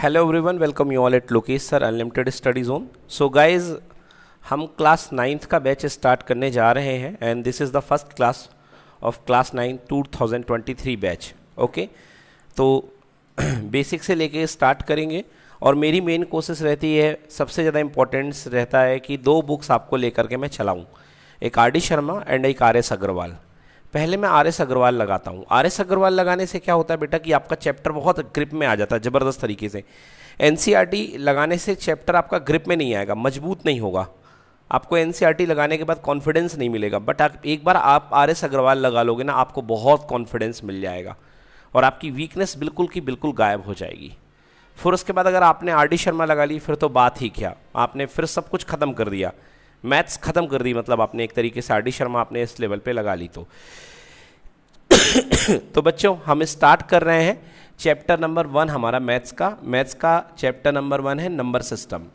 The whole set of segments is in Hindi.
Hello everyone welcome you all at Lokesh sir unlimited study zone so guys हम क्लास नाइन्थ का बैच स्टार्ट करने जा रहे हैं and this is the first class of class nine two thousand twenty three batch okay तो बेसिक से लेके स्टार्ट करेंगे और मेरी मेन कोशिश रहती है सबसे ज़्यादा इम्पोर्टेंस रहता है कि दो बुक्स आपको लेकर के मैं चलाऊँ एक आर डी शर्मा एंड एक आर एस अग्रवाल पहले मैं आर एस अग्रवाल लगाता हूँ आर एस अग्रवाल लगाने से क्या होता है बेटा कि आपका चैप्टर बहुत ग्रिप में आ जाता है ज़बरदस्त तरीके से एन e लगाने से चैप्टर आपका ग्रिप में नहीं आएगा मजबूत नहीं होगा आपको एन e लगाने के बाद कॉन्फिडेंस नहीं मिलेगा बट आप एक बार आप आर एस अग्रवाल लगा लोगे ना आपको बहुत कॉन्फिडेंस मिल जाएगा और आपकी वीकनेस बिल्कुल की बिल्कुल गायब हो जाएगी फिर उसके बाद अगर आपने आर डी शर्मा लगा ली फिर तो बात ही क्या आपने फिर सब कुछ ख़त्म कर दिया मैथ्स ख़त्म कर दी मतलब आपने एक तरीके से आर डी शर्मा आपने इस लेवल पे लगा ली तो तो बच्चों हम स्टार्ट कर रहे हैं चैप्टर नंबर वन हमारा मैथ्स का मैथ्स का चैप्टर नंबर वन है number system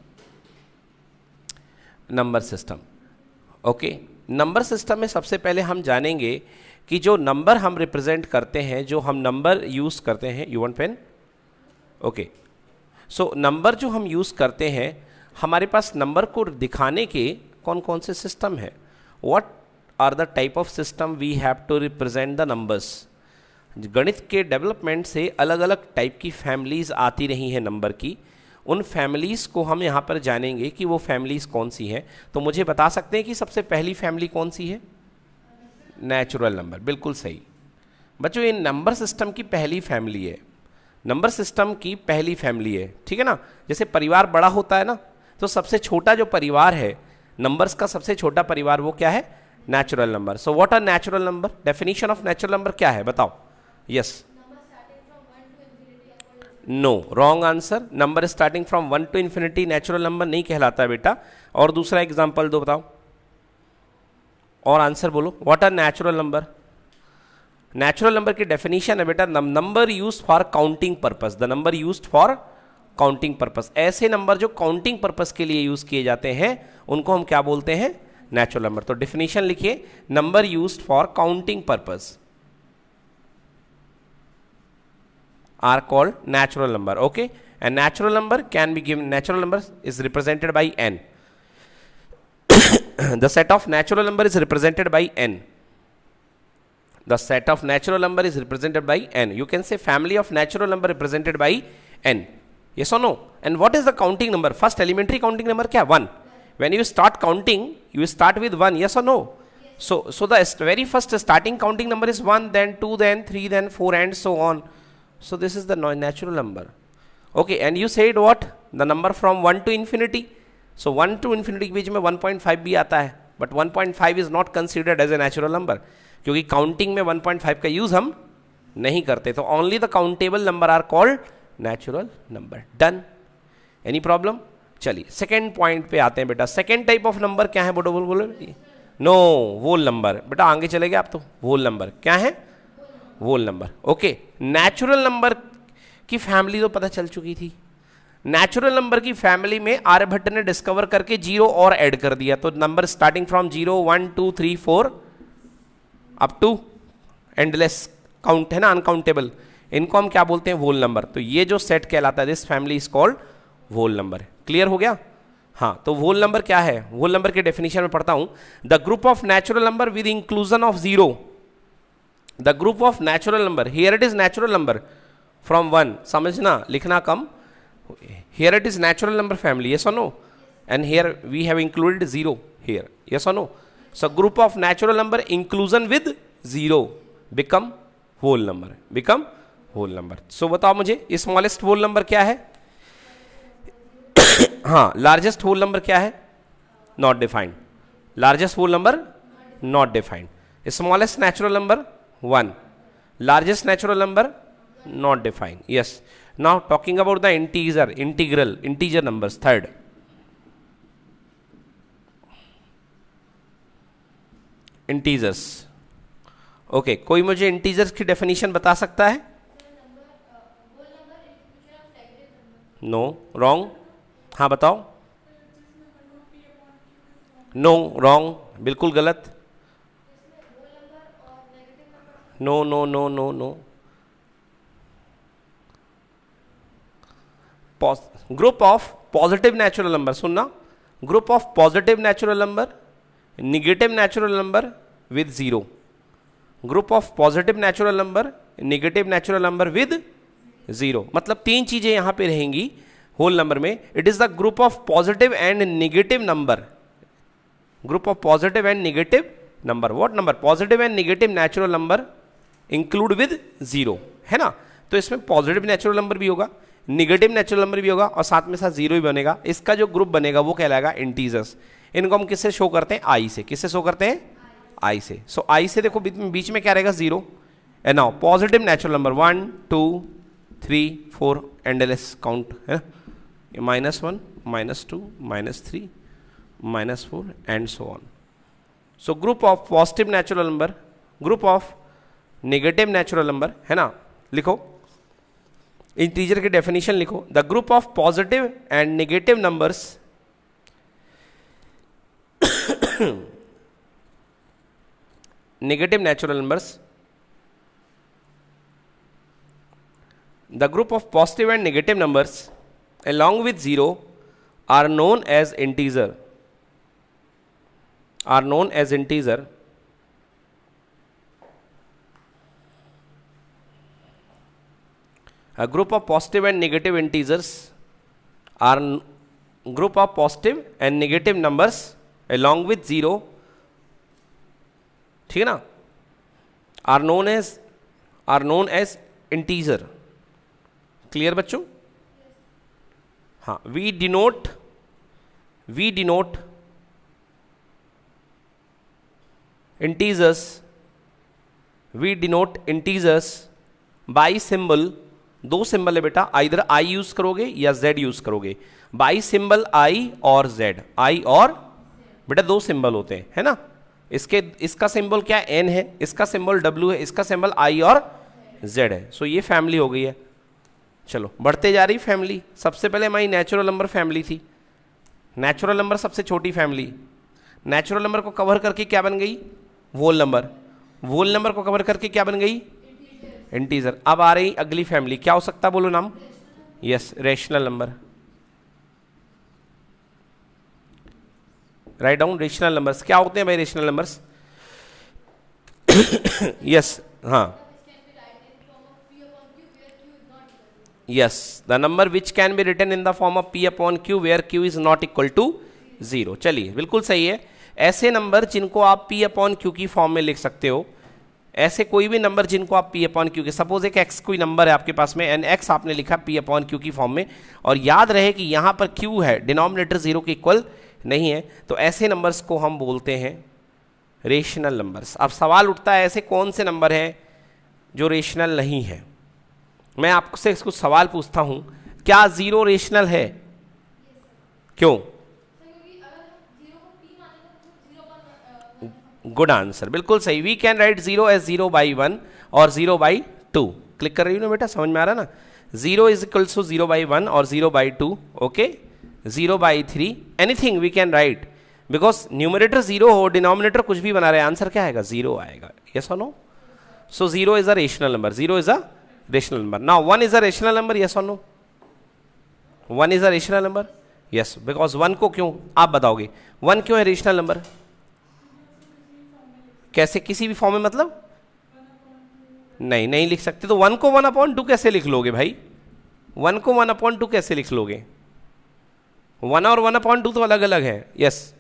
number system okay number system में सबसे पहले हम जानेंगे कि जो नंबर हम रिप्रेजेंट करते हैं जो हम नंबर यूज़ करते हैं you one pen okay so number जो हम यूज़ करते हैं हमारे पास नंबर को दिखाने के कौन कौन से सिस्टम है what are the type of system we have to represent the numbers गणित के डेवलपमेंट से अलग अलग टाइप की फैमिलीज़ आती रही हैं नंबर की उन फैमिलीज़ को हम यहाँ पर जानेंगे कि वो फैमिलीज़ कौन सी हैं तो मुझे बता सकते हैं कि सबसे पहली फैमिली कौन सी है नेचुरल नंबर बिल्कुल सही बच्चों ये नंबर सिस्टम की पहली फैमिली है नंबर सिस्टम की पहली फैमिली है ठीक है ना जैसे परिवार बड़ा होता है ना तो सबसे छोटा जो परिवार है नंबर्स का सबसे छोटा परिवार वो क्या है natural number so what are natural number definition of natural number क्या है बताओ yes no wrong answer number starting from one to infinity natural number नहीं कहलाता बेटा और दूसरा एग्जाम्पल दो बताओ और आंसर बोलो what are natural number natural number की डेफिनेशन है बेटा number use for counting purpose the number use for counting purpose ऐसे नंबर जो काउंटिंग पर्पज के लिए यूज किए जाते हैं उनको हम क्या बोलते हैं नेचुरल नंबर तो डिफिनेशन लिखिए number use for counting purpose are called natural number okay and natural number can be give natural number is represented by N the set of natural number is represented by N the set of natural number is represented by N you can say family of natural number represented by N ये so no and what is the counting number first elementary counting number क्या one when you start counting you start with one yes or no yes. so so the very first starting counting number is one then two then three then four and so on so this is the natural number okay and you said what the number from 1 to infinity so 1 to infinity ke beech mein 1.5 bhi aata hai but 1.5 is not considered as a natural number kyunki counting mein 1.5 ka use hum nahi karte so only the countable number are called natural number done any problem चलिए सेकेंड पॉइंट पे आते हैं बेटा सेकेंड टाइप ऑफ नंबर क्या है बोलो बोल बोलो नो वोल नंबर बेटा आगे चले गए आप तो वोल नंबर क्या है whole number okay natural number की फैमिली तो पता चल चुकी थी नेचुरल नंबर की फैमिली में आर्यभट्ट ने डिस्कवर करके जीरो और ऐड कर दिया तो number starting from zero one two three four up to endless count है ना अनकाउंटेबल इनको हम क्या बोलते हैं वोल नंबर तो ये जो सेट कहलाता है this family is called whole number clear हो गया हाँ तो वोल नंबर क्या है वोल नंबर के डेफिनेशन में पढ़ता हूं the group of natural number with inclusion of zero the group of natural number here it is natural number from one समझना लिखना come here it is natural number family yes और no and here we have included zero here yes और no so group of natural number inclusion with zero become whole number become whole number so बताओ मुझे स्मॉलेस्ट होल नंबर क्या है हाँ लार्जेस्ट होल नंबर क्या है not defined largest whole number not defined smallest natural number one largest natural number not defined yes now talking about the integer integral integer number third integers okay कोई मुझे इंटीजर्स की डेफिनेशन बता सकता है नो रॉन्ग हाँ बताओ नो रॉन्ग बिल्कुल गलत no no no no no group of positive natural number सुनना group of positive natural number negative natural number with zero group of positive natural number negative natural number with zero मतलब तीन चीजें यहां पे रहेंगी होल नंबर में it is the group of positive and negative number group of positive and negative number what number positive and negative natural number include with zero है ना तो इसमें पॉजिटिव नेचुरल नंबर भी होगा निगेटिव नेचुरल नंबर भी होगा और साथ में साथ जीरो भी बनेगा इसका जो ग्रुप बनेगा वो कहलाएगा इंटीजर्स इनको हम किससे शो करते हैं आई से किससे शो करते हैं आई से सो so, आई से देखो बीच में क्या रहेगा zero and now positive natural number one two three four endless count है ना minus one minus two minus three minus four and so on so group of positive natural number group of negative natural number है ना लिखो इंटीजर के डेफिनेशन लिखो the group of positive and negative numbers negative natural numbers the group of positive and negative numbers along with 0 are known as integer are known as integer a group of positive and negative integers are group of positive and negative numbers along with 0 ठीक है ना are known as are known as integer clear बच्चों हाँ we denote we denote integers we denote integers by symbol दो सिंबल है बेटा इधर आई यूज करोगे या जेड यूज करोगे बाई सिंबल आई और जेड आई और बेटा दो सिंबल होते हैं है ना इसके इसका सिंबल क्या एन है इसका सिंबल डब्ल्यू है इसका सिंबल आई और जेड है सो so, ये फैमिली हो गई है चलो बढ़ते जा रही फैमिली सबसे पहले हमारी नेचुरल नंबर फैमिली थी नेचुरल नंबर सबसे छोटी फैमिली नेचुरल नंबर को कवर करके क्या बन गई वोल नंबर वोल नंबर को कवर करके क्या बन गई इंटीजर अब आ रही अगली फैमिली क्या हो सकता बोलो नाम yes rational number write down rational numbers क्या होते हैं भाई रेशनल नंबर्स यस हाँ yes the number which can be written in the form of P upon Q where Q is not equal to zero चलिए बिल्कुल सही है ऐसे नंबर जिनको आप पी अपॉन क्यू की फॉर्म में लिख सकते हो ऐसे कोई भी नंबर जिनको आप पी अपॉन क्यू के सपोज एक एक्स कोई नंबर है आपके पास में एन एक्स आपने लिखा पी अपॉन क्यू की फॉर्म में और याद रहे कि यहाँ पर क्यू है डिनोमिनेटर जीरो के इक्वल नहीं है तो ऐसे नंबर्स को हम बोलते हैं रेशनल नंबर्स अब सवाल उठता है ऐसे कौन से नंबर हैं जो रेशनल नहीं है मैं आपसे कुछ सवाल पूछता हूं क्या जीरो रेशनल है क्यों गुड आंसर बिल्कुल सही we can write zero as zero by one और जीरो बाई टू क्लिक कर रही हूँ ना बेटा समझ में आ रहा ना zero is equal to zero by one और zero by two okay zero by three anything we can write because numerator zero हो डिनोमिनेटर कुछ भी बना रहे आंसर क्या आएगा जीरो आएगा यस और no so zero is a rational number zero is a rational number Now one is a rational number, yes or no? 1 is a rational number? Yes. Because 1 को क्यों आप बताओगे वन क्यों है रेशनल नंबर कैसे किसी भी फॉर्म में मतलब नहीं नहीं लिख सकते तो वन को वन अपॉन टू कैसे लिख लोगे भाई वन को वन अपॉन टू कैसे लिख लोगे वन और वन अपॉन टू तो अलग अलग है यस yes.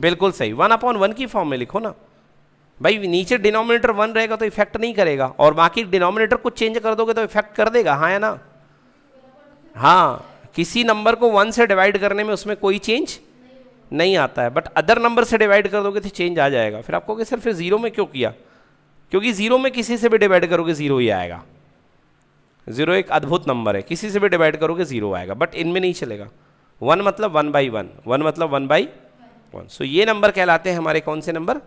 बिल्कुल सही वन अपॉन वन की फॉर्म में लिखो ना भाई नीचे डिनोमिनेटर वन रहेगा तो इफेक्ट नहीं करेगा और बाकी डिनोमिनेटर कुछ चेंज कर दोगे तो इफेक्ट कर देगा हाँ या ना हाँ किसी नंबर को वन से डिवाइड करने में उसमें कोई चेंज नहीं आता है बट अदर नंबर से डिवाइड कर दोगे तो चेंज आ जाएगा फिर आपको सर फिर जीरो में क्यों किया क्योंकि जीरो में किसी से भी डिवाइड करोगे जीरो ही आएगा जीरो एक अद्भुत नंबर है किसी से भी डिवाइड करोगे जीरो आएगा बट इनमें नहीं चलेगा वन मतलब वन बाई वन वन मतलब वन बाई वन सो ये नंबर कहलाते हैं हमारे कौन से number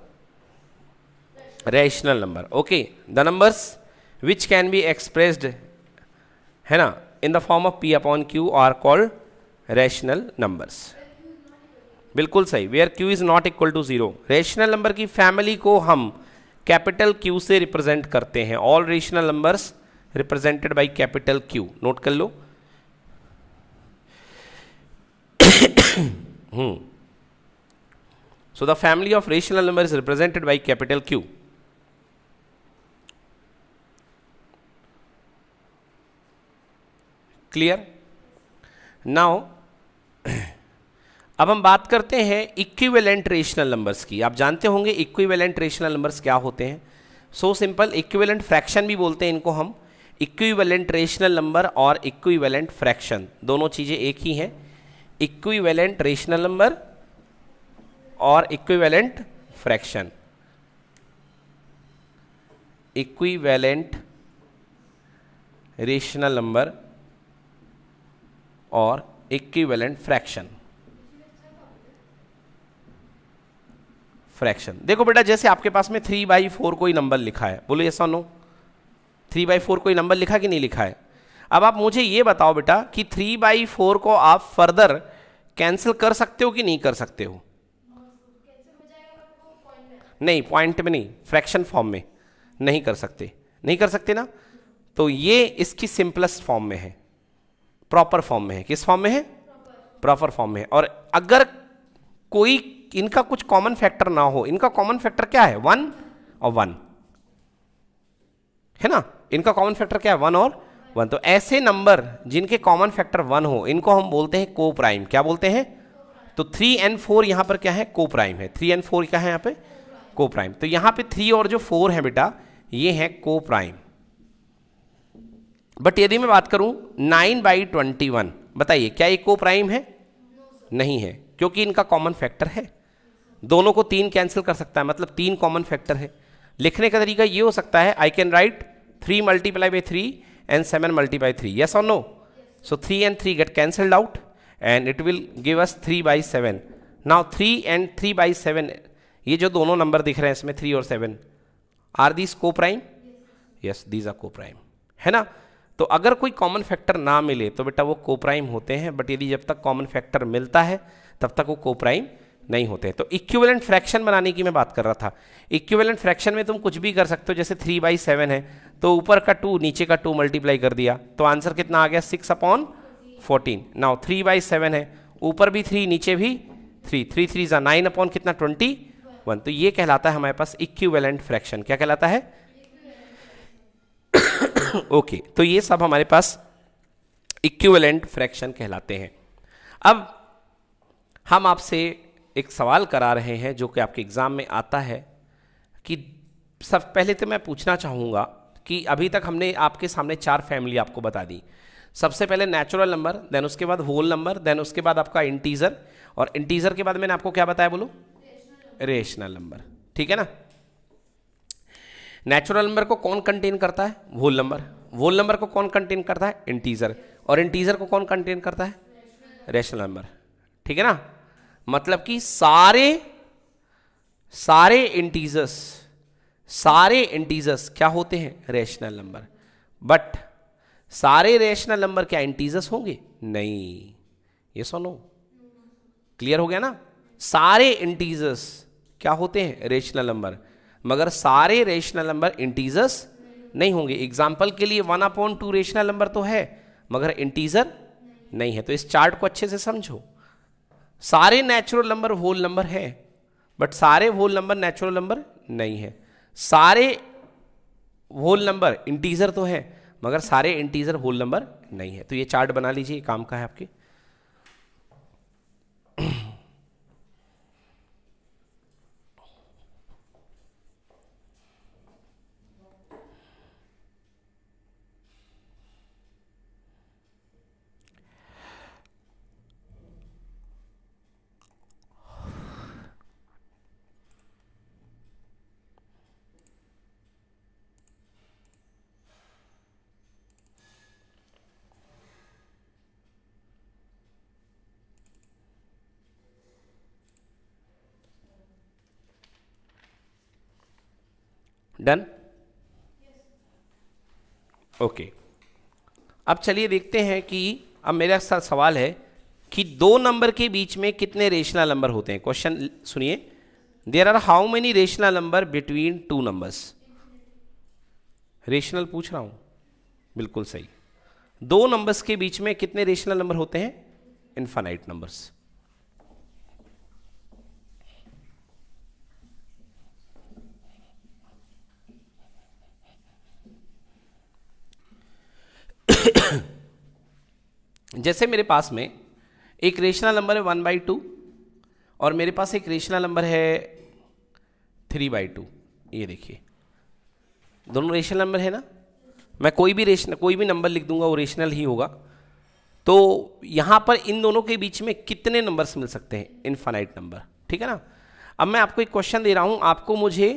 rational number okay the numbers which can be expressed है ना in the form of P upon Q are called rational numbers बिल्कुल सही where Q is not equal to zero rational number की फैमिली को हम कैपिटल क्यू से रिप्रेजेंट करते हैं all rational numbers represented by capital Q note कर लो so the family of rational number is represented by capital Q clear now अब हम बात करते हैं इक्विवेलेंट रेशनल नंबर्स की आप जानते होंगे इक्विवेलेंट रेशनल नंबर्स क्या होते हैं सो सिंपल इक्विवेलेंट फ्रैक्शन भी बोलते हैं इनको हम इक्विवेलेंट रेशनल नंबर और इक्विवेलेंट फ्रैक्शन दोनों चीज़ें एक ही हैं इक्विवेलेंट रेशनल नंबर और equivalent fraction equivalent rational number और इक्विवेलेंट फ्रैक्शन फ्रैक्शन देखो बेटा जैसे आपके पास में थ्री बाई फोर कोई नंबर लिखा है बोलो ऐसा नो थ्री बाई फोर कोई नंबर लिखा कि नहीं लिखा है अब आप मुझे ये बताओ बेटा कि थ्री बाई फोर को आप फर्दर कैंसिल कर सकते हो कि नहीं कर सकते हो नहीं पॉइंट में नहीं फ्रैक्शन फॉर्म में नहीं कर सकते नहीं कर सकते ना तो ये इसकी सिंपलेस्ट फॉर्म में है प्रॉपर फॉर्म में है किस फॉर्म में है प्रॉपर फॉर्म में है और अगर कोई इनका कुछ कॉमन फैक्टर ना हो इनका कॉमन फैक्टर क्या है वन और वन है ना इनका कॉमन फैक्टर क्या है वन और वन तो ऐसे नंबर जिनके कॉमन फैक्टर वन हो इनको हम बोलते हैं को प्राइम क्या बोलते हैं तो थ्री एंड फोर यहां पर क्या है को प्राइम है थ्री एंड फोर क्या है यहाँ पे को प्राइम तो यहां पे थ्री और जो फोर है बेटा ये है को प्राइम बट यदि मैं बात करूं नाइन बाई ट्वेंटी वन बताइए क्या ये को प्राइम है नहीं है क्योंकि इनका कॉमन फैक्टर है दोनों को तीन कैंसिल कर सकता है मतलब तीन कॉमन फैक्टर है लिखने का तरीका ये हो सकता है I can write three multiply by three and seven multiply three yes और no so three and three get cancelled out and it will give us three by seven now three and three by seven ये जो दोनों नंबर दिख रहे हैं इसमें थ्री और seven are these co prime yes these are co prime है ना तो अगर कोई कॉमन फैक्टर ना मिले तो बेटा वो कोप्राइम होते हैं बट यदि जब तक कॉमन फैक्टर मिलता है तब तक वो कोप्राइम नहीं होते तो इक्विवेलेंट फ्रैक्शन बनाने की मैं बात कर रहा था इक्विवेलेंट फ्रैक्शन में तुम कुछ भी कर सकते हो जैसे थ्री बाई सेवन है तो ऊपर का टू नीचे का टू मल्टीप्लाई कर दिया तो आंसर कितना आ गया six upon fourteen now three by seven है ऊपर भी थ्री नीचे भी थ्री थ्री थ्री ज़ा नाइन अपॉन कितना ट्वेंटी वन तो ये कहलाता है हमारे पास इक्विवेलेंट फ्रैक्शन क्या कहलाता है ओके तो ये सब हमारे पास इक्विवेलेंट फ्रैक्शन कहलाते हैं अब हम आपसे एक सवाल करा रहे हैं जो कि आपके एग्ज़ाम में आता है कि सब पहले तो मैं पूछना चाहूँगा कि अभी तक हमने आपके सामने चार फैमिली आपको बता दी सबसे पहले नेचुरल नंबर देन उसके बाद होल नंबर देन उसके बाद आपका इंटीज़र और इंटीज़र के बाद मैंने आपको क्या बताया बोलो रेशनल नंबर ठीक है ना नेचुरल नंबर को कौन कंटेन करता है वोल नंबर वोल नंबर को कौन कंटेन करता है इंटीजर और इंटीजर को कौन कंटेन करता है रेशनल नंबर ठीक है ना मतलब कि सारे सारे इंटीजर्स सारे इंटीजर्स क्या होते हैं रेशनल नंबर बट सारे रेशनल नंबर क्या इंटीजर्स होंगे नहीं ये सुनो क्लियर हो गया ना सारे इंटीजर्स क्या होते हैं रेशनल नंबर मगर सारे रेशनल नंबर इंटीजर्स नहीं होंगे एग्जाम्पल के लिए one upon two rational number तो है मगर इंटीजर नहीं है तो इस चार्ट को अच्छे से समझो सारे नेचुरल नंबर होल नंबर है बट सारे होल नंबर नेचुरल नंबर नहीं है सारे होल नंबर इंटीजर तो है मगर सारे इंटीजर होल नंबर नहीं है तो ये चार्ट बना लीजिए काम का है आपके डन ओके अब चलिए देखते हैं कि अब मेरा साथ सवाल है कि दो नंबर के बीच में कितने रेशनल नंबर होते हैं क्वेश्चन सुनिए there are how many rational number between two numbers rational पूछ रहा हूं बिल्कुल सही दो नंबर्स के बीच में कितने रेशनल नंबर होते हैं इन्फाइट नंबर्स जैसे मेरे पास में एक रेशनल नंबर है वन बाई टू और मेरे पास एक रेशनल नंबर है थ्री बाई टू ये देखिए दोनों रेशनल नंबर है ना मैं कोई भी रेशनल कोई भी नंबर लिख दूंगा वो रेशनल ही होगा तो यहाँ पर इन दोनों के बीच में कितने नंबर्स मिल सकते हैं इनफाइनाइट नंबर ठीक है ना अब मैं आपको एक क्वेश्चन दे रहा हूँ आपको मुझे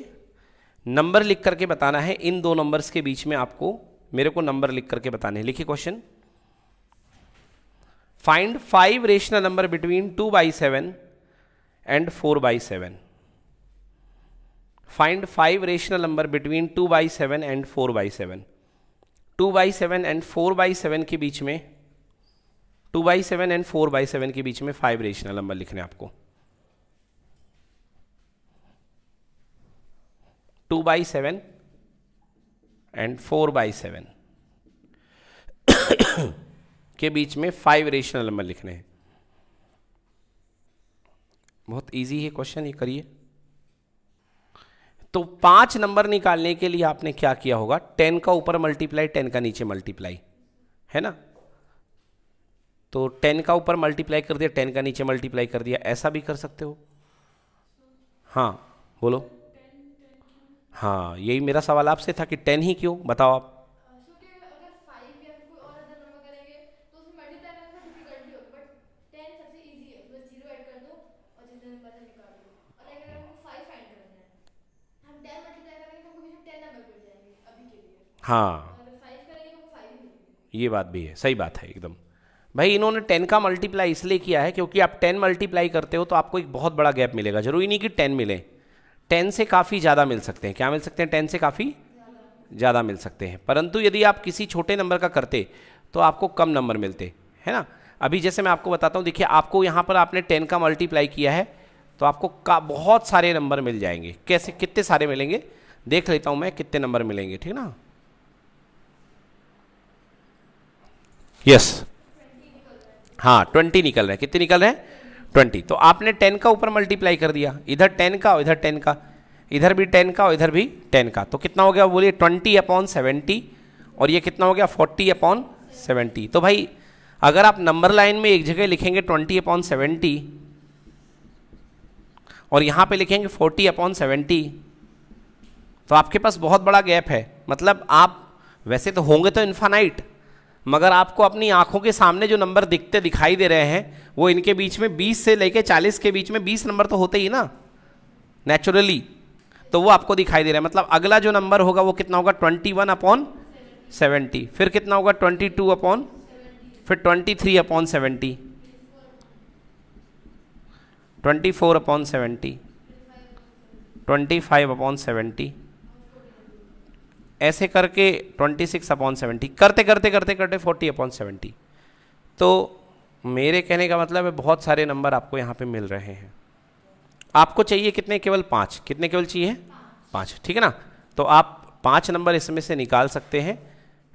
नंबर लिख करके बताना है इन दो नंबर्स के बीच में आपको मेरे को नंबर लिख करके बताने लिखिए question find five rational number between two by seven and four by seven find five rational number between two by seven and four by seven two by seven and four by seven के बीच में two by seven and four by seven के बीच में फाइव रेशनल नंबर लिखने आपको two by seven and four by seven के बीच में फाइव रेशनल नंबर लिखने हैं बहुत इजी है क्वेश्चन ये करिए तो पांच नंबर निकालने के लिए आपने क्या किया होगा टेन का ऊपर मल्टीप्लाई टेन का नीचे मल्टीप्लाई है ना तो टेन का ऊपर मल्टीप्लाई कर दिया टेन का नीचे मल्टीप्लाई कर दिया ऐसा भी कर सकते हो हाँ बोलो हाँ यही मेरा सवाल आपसे था कि टेन ही क्यों बताओ आप हाँ ये बात भी है सही बात है एकदम भाई इन्होंने टेन का मल्टीप्लाई इसलिए किया है क्योंकि आप टेन मल्टीप्लाई करते हो तो आपको एक बहुत बड़ा गैप मिलेगा जरूरी नहीं कि टेन मिले टेन से काफ़ी ज़्यादा मिल सकते हैं क्या मिल सकते हैं टेन से काफ़ी ज़्यादा मिल सकते हैं परंतु यदि आप किसी छोटे नंबर का करते तो आपको कम नंबर मिलते है ना अभी जैसे मैं आपको बताता हूँ देखिए आपको यहाँ पर आपने टेन का मल्टीप्लाई किया है तो आपको का बहुत सारे नंबर मिल जाएंगे कैसे कितने सारे मिलेंगे देख लेता हूँ मैं कितने नंबर मिलेंगे ठीक ना यस हाँ ट्वेंटी निकल रहे हैं कितने निकल रहे हैं ट्वेंटी तो आपने टेन का ऊपर मल्टीप्लाई कर दिया इधर टेन का और इधर टेन का इधर भी टेन का और इधर भी टेन का तो कितना हो गया बोलिए ट्वेंटी अपॉन सेवेंटी और ये कितना हो गया फोर्टी अपॉन सेवेंटी तो भाई अगर आप नंबर लाइन में एक जगह लिखेंगे ट्वेंटी अपॉन सेवेंटी और यहाँ पे लिखेंगे फोर्टी अपॉन सेवेंटी तो आपके पास बहुत बड़ा गैप है मतलब आप वैसे तो होंगे तो इन्फानाइट मगर आपको अपनी आंखों के सामने जो नंबर दिखते दिखाई दे रहे हैं वो इनके बीच में 20 से लेके 40 के बीच में 20 नंबर तो होते ही ना नेचुरली तो वो आपको दिखाई दे रहा है मतलब अगला जो नंबर होगा वो कितना होगा 21 वन अपॉन सेवेंटी फिर कितना होगा 22 टू अपॉन फिर 23 three upon seventy twenty four upon seventy twenty five upon seventy ऐसे करके ट्वेंटी सिक्स अपॉन सेवेंटी करते करते करते करते फोर्टी अपॉन सेवेंटी तो मेरे कहने का मतलब है बहुत सारे नंबर आपको यहाँ पे मिल रहे हैं आपको चाहिए कितने केवल पाँच कितने केवल चाहिए पाँच ठीक है ना तो आप पाँच नंबर इसमें से निकाल सकते हैं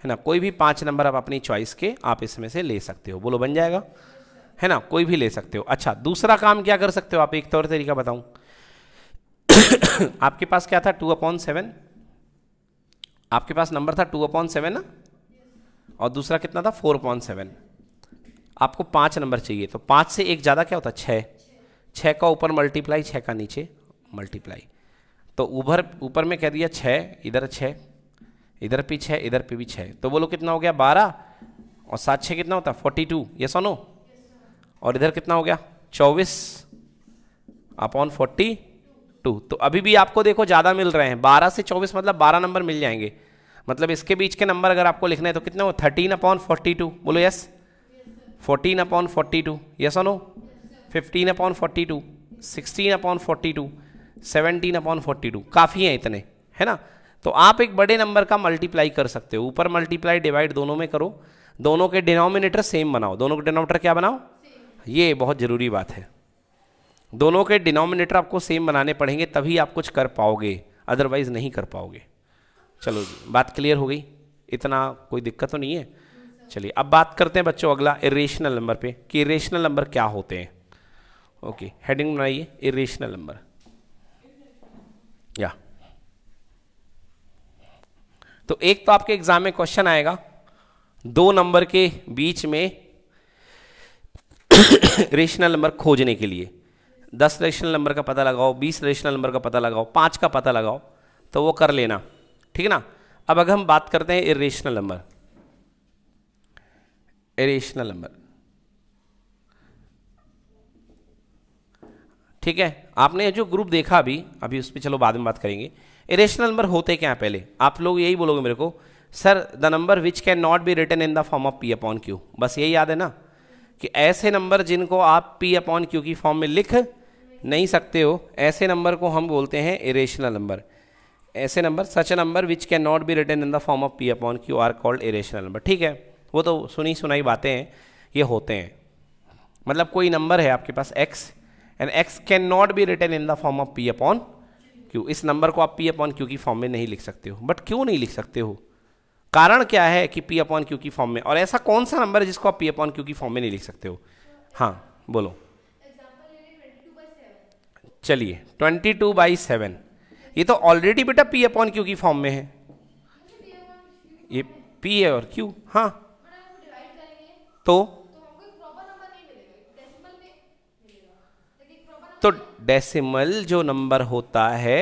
है ना कोई भी पाँच नंबर आप अपनी चॉइस के आप इसमें से ले सकते हो बोलो बन जाएगा है ना कोई भी ले सकते हो अच्छा दूसरा काम क्या कर सकते हो आप एक तौर तरीका बताऊँ आपके पास क्या था टू अपॉन सेवन आपके पास नंबर था टू अपॉइंट सेवन ना और दूसरा कितना था फोर अपॉइंट सेवन आपको पाँच नंबर चाहिए तो पाँच से एक ज़्यादा क्या होता है छः छः का ऊपर मल्टीप्लाई छः का नीचे मल्टीप्लाई तो ऊपर ऊपर में कह दिया छः इधर छः इधर भी छः इधर पे भी छः तो बोलो कितना हो गया बारह और सात छः कितना होता है फोर्टी टू ये सो नो और इधर कितना हो गया चौबीस अपॉन फोर्टी टू तो अभी भी आपको देखो ज़्यादा मिल रहे हैं बारह से चौबीस मतलब बारह नंबर मिल जाएंगे मतलब इसके बीच के नंबर अगर आपको लिखना है तो कितना हो थर्टीन अपॉन फोर्टी टू बोलो yes fourteen upon forty two yes ऑनो fifteen upon forty two sixteen upon forty two seventeen upon forty two काफ़ी हैं इतने है ना तो आप एक बड़े नंबर का मल्टीप्लाई कर सकते हो ऊपर मल्टीप्लाई डिवाइड दोनों में करो दोनों के डिनोमिनेटर सेम बनाओ दोनों के डिनोमिनेटर क्या बनाओ ये बहुत ज़रूरी बात है दोनों के डिनोमिनेटर आपको सेम बनाने पड़ेंगे तभी आप कुछ कर पाओगे अदरवाइज नहीं कर पाओगे चलो बात क्लियर हो गई इतना कोई दिक्कत तो नहीं है चलिए अब बात करते हैं बच्चों अगला इरेशनल नंबर पे कि इरेशनल नंबर क्या होते हैं ओके हेडिंग बनाइए इरेशनल नंबर या तो एक तो आपके एग्जाम में क्वेश्चन आएगा दो नंबर के बीच में रेशनल नंबर खोजने के लिए दस रेशनल नंबर का पता लगाओ बीस रेशनल नंबर का पता लगाओ पाँच का पता लगाओ तो वो कर लेना ठीक है ना अब अगर हम बात करते हैं इरेशनल नंबर इरेशनल नंबर ठीक है आपने जो ग्रुप देखा अभी अभी उस पर चलो बाद में बात करेंगे इरेशनल नंबर होते क्या पहले आप लोग यही बोलोगे मेरे को sir the number which can not be written in the form of P upon q बस यही याद है ना कि ऐसे नंबर जिनको आप पी अपॉन क्यू की फॉर्म में लिख नहीं सकते हो ऐसे नंबर को हम बोलते हैं इरेशनल नंबर ऐसे number such a number which can not be written in the form of P upon Q are called irrational number ठीक है वो तो सुनी सुनाई बातें हैं ये होते हैं मतलब कोई नंबर है आपके पास x and x can not be written in the form of P upon q इस नंबर को आप पी अपॉन क्यू की फॉर्म में नहीं लिख सकते हो बट क्यों नहीं लिख सकते हो कारण क्या है कि पी अपॉन क्यू की फॉर्म में और ऐसा कौन सा नंबर है जिसको आप पी अपॉन क्यू की फॉर्म में नहीं लिख सकते हो हाँ बोलो चलिए ट्वेंटी टू बाई सेवन ये तो ऑलरेडी बेटा पी अपॉन क्यू की फॉर्म में है ये पी है और क्यू हाँ तो तो डेसिमल जो नंबर होता है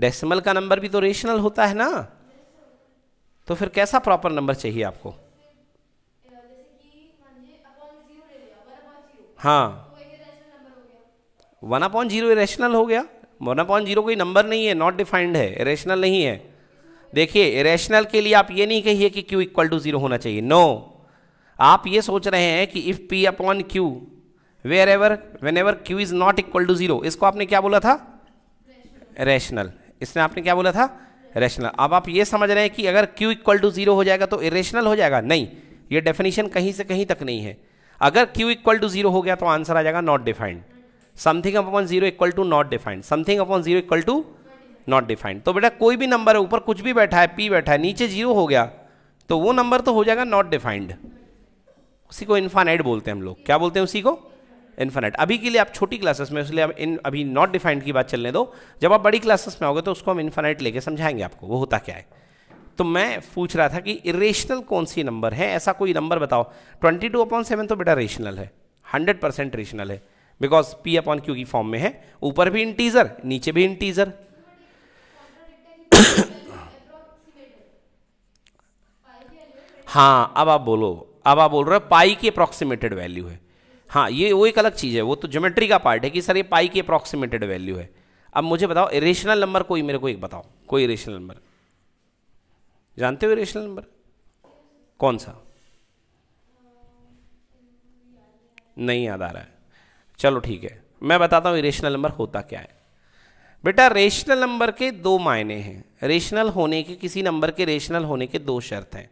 डेसिमल का नंबर भी तो रेशनल होता है ना तो फिर कैसा प्रॉपर नंबर चाहिए आपको हाँ वन अपॉइंट जीरो रेशनल हो गया वन अपॉन जीरो कोई नंबर नहीं है नॉट डिफाइंड है इरेशनल नहीं है देखिए इरेशनल के लिए आप ये नहीं कहिए कि क्यू इक्वल टू जीरो होना चाहिए नो no. आप ये सोच रहे हैं कि if p upon q wherever whenever q is not equal to zero इसको आपने क्या बोला था रेशनल इसने आपने क्या बोला था रेशनल अब आप ये समझ रहे हैं कि अगर क्यू इक्वल टू जीरो हो जाएगा तो इरेशनल हो जाएगा नहीं ये डेफिनेशन कहीं से कहीं तक नहीं है अगर क्यू इक्वल टू जीरो हो गया तो आंसर आ जाएगा not defined something upon zero equal to not defined something upon zero equal to not defined तो बेटा कोई भी नंबर है ऊपर कुछ भी बैठा है पी बैठा है नीचे जीरो हो गया तो वो नंबर तो हो जाएगा नॉट डिफाइंड उसी को इन्फानाइट बोलते हैं हम लोग क्या बोलते हैं उसी को इन्फानाइट अभी के लिए आप छोटी क्लासेस में इसलिए आप इन अभी नॉट डिफाइंड की बात चलने दो जब आप बड़ी क्लासेस में आओगे तो उसको हम इन्फानाइट लेके समझाएंगे आपको वो होता क्या है तो मैं पूछ रहा था कि इरेशनल कौन सी नंबर है ऐसा कोई नंबर बताओ ट्वेंटी टू अपॉन सेवन तो बेटा रेशनल है हंड्रेड परसेंट रेशनल है बिकॉज पी अपॉन क्यू की फॉर्म में है ऊपर भी इंटीजर नीचे भी इंटीजर हाँ अब आप बोलो अब आप बोल रहे हो पाई की अप्रोक्सीमेटेड वैल्यू है हाँ ये वो एक अलग चीज़ है वो तो ज्योमेट्री का पार्ट है कि सर ये पाई की अप्रोक्सीमेटेड वैल्यू है अब मुझे बताओ इरेशनल नंबर कोई मेरे को एक बताओ कोई इरेशनल नंबर जानते हो इरेशनल नंबर कौन सा नहीं याद आ रहा है चलो ठीक है मैं बताता हूँ रेशनल नंबर होता क्या है बेटा रेशनल नंबर के दो मायने हैं रेशनल होने के किसी नंबर के रेशनल होने के दो शर्त हैं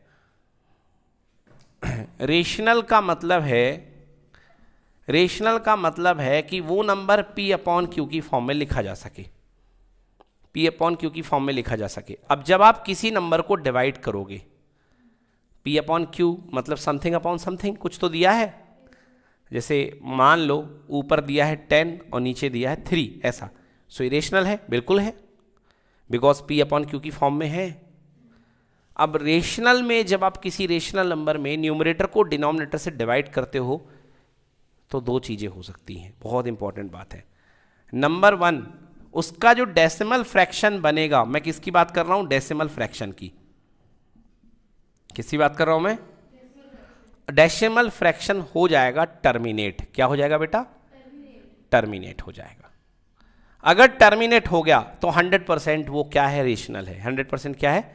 रेशनल का मतलब है रेशनल का मतलब है कि वो नंबर पी अपॉन क्यू की फॉर्म में लिखा जा सके पी अपॉन क्यू की फॉर्म में लिखा जा सके अब जब आप किसी नंबर को डिवाइड करोगे पी अपॉन क्यू मतलब समथिंग अपॉन समथिंग कुछ तो दिया है जैसे मान लो ऊपर दिया है टेन और नीचे दिया है थ्री ऐसा सो इरेशनल है बिल्कुल है बिकॉज पी अपॉन क्यू की फॉर्म में है अब रेशनल में जब आप किसी रेशनल नंबर में न्यूमरेटर को डिनोमिनेटर से डिवाइड करते हो तो दो चीज़ें हो सकती हैं बहुत इंपॉर्टेंट बात है नंबर वन उसका जो डेसिमल फ्रैक्शन बनेगा मैं किसकी बात कर रहा हूँ डेसिमल फ्रैक्शन की किसकी बात कर रहा हूँ मैं डेसिमल फ्रैक्शन हो जाएगा टर्मिनेट क्या हो जाएगा बेटा टर्मिनेट हो जाएगा अगर टर्मिनेट हो गया तो 100 परसेंट वो क्या है रेशनल है 100 परसेंट क्या है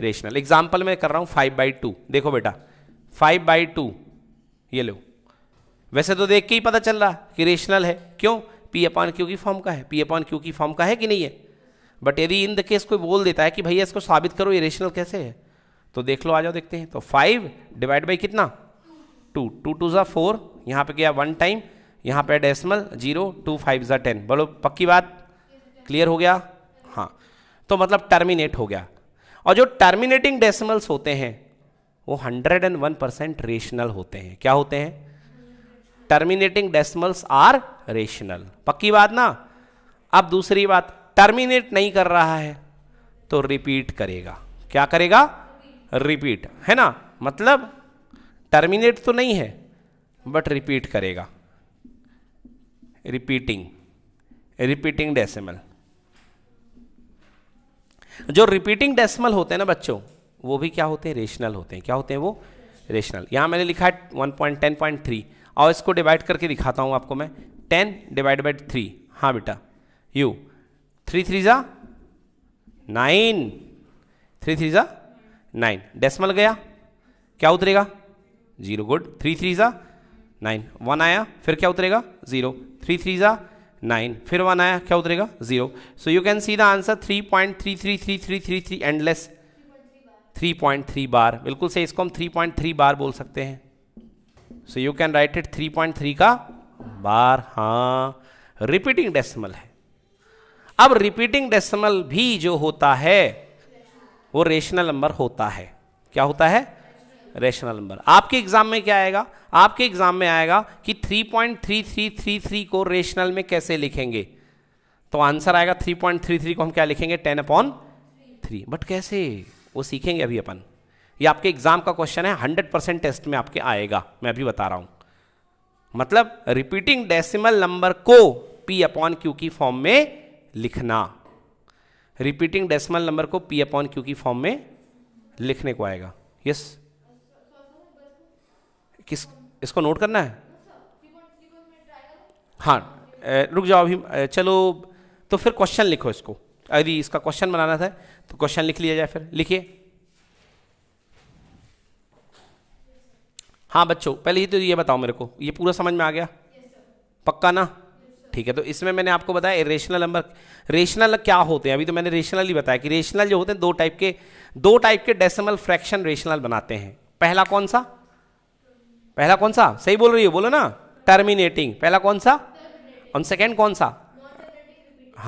रेशनल एग्जाम्पल मैं कर रहा हूं फाइव बाई टू देखो बेटा फाइव बाई टू ये लो वैसे तो देख के ही पता चल रहा कि रेशनल है क्यों पी अपान क्यू की फॉर्म का है पी अपान क्यू की फॉर्म का है कि नहीं है बट यदि इन द केस कोई बोल देता है कि भैया इसको साबित करो ये रेशनल कैसे है तो देख लो आ जाओ देखते हैं तो फाइव डिवाइड बाई कितना टू टू टू ज़ा फोर यहाँ पे गया वन टाइम यहाँ पे डेसिमल जीरो टू फाइव ज़ा टेन बोलो पक्की बात क्लियर हो गया हाँ तो मतलब टर्मिनेट हो गया और जो टर्मिनेटिंग डेसिमल्स होते हैं वो hundred and one percent rational होते हैं क्या होते हैं टर्मिनेटिंग डेसिमल्स आर रेशनल पक्की बात ना अब दूसरी बात टर्मिनेट नहीं कर रहा है तो रिपीट करेगा क्या करेगा रिपीट है ना मतलब टर्मिनेट तो नहीं है बट रिपीट करेगा रिपीटिंग रिपीटिंग डेसिमल जो रिपीटिंग डेसिमल होते हैं ना बच्चों वो भी क्या होते हैं रेशनल होते हैं क्या होते हैं वो रेशनल यहां मैंने लिखा है one point ten point three और इसको डिवाइड करके दिखाता हूं आपको मैं टेन डिवाइड बाई थ्री हाँ बेटा यू थ्री थ्री ज़ा नाइन थ्री थ्री ज़ा नाइन डेसिमल गया क्या उतरेगा जीरो गुड थ्री थ्री ज़ा नाइन वन आया फिर क्या उतरेगा जीरो थ्री थ्री ज़ा नाइन फिर वन आया क्या उतरेगा zero so you can see the answer three point three three three three three three endless three point three bar बिल्कुल से इसको हम थ्री पॉइंट थ्री बार बोल सकते हैं so you can write it three point three का बार हाँ रिपीटिंग डेसिमल है अब रिपीटिंग डेसिमल भी जो होता है वो रेशनल नंबर होता है क्या होता है रेशनल नंबर आपके एग्जाम में क्या आएगा आपके एग्जाम में आएगा कि 3.3333 को रेशनल में कैसे लिखेंगे तो आंसर आएगा 3.33 को हम क्या लिखेंगे 10 अपॉन थ्री बट कैसे वो सीखेंगे अभी अपन ये आपके एग्जाम का क्वेश्चन है 100 परसेंट टेस्ट में आपके आएगा मैं अभी बता रहा हूं मतलब रिपीटिंग डेसिमल नंबर को पी अपॉन क्यू की फॉर्म में लिखना रिपीटिंग डेसिमल नंबर को पी अपॉन क्यू की फॉर्म में लिखने को आएगा यस किस इसको नोट करना है हाँ रुक जाओ अभी चलो तो फिर क्वेश्चन लिखो इसको अरे इसका क्वेश्चन बनाना था तो क्वेश्चन लिख लिया जाए फिर लिखिए हाँ बच्चों पहले ये तो ये बताओ मेरे को ये पूरा समझ में आ गया पक्का ना ठीक है तो इसमें मैंने आपको बताया रेशनल नंबर रेशनल क्या होते हैं अभी तो मैंने रेशनल ही बताया कि रेशनल जो होते हैं दो टाइप के दो टाइप के डेसिमल फ्रैक्शन रेशनल बनाते हैं पहला कौन सा पहला कौन सा सही बोल रही हो बोलो ना टर्मिनेटिंग पहला कौन सा और सेकेंड कौन सा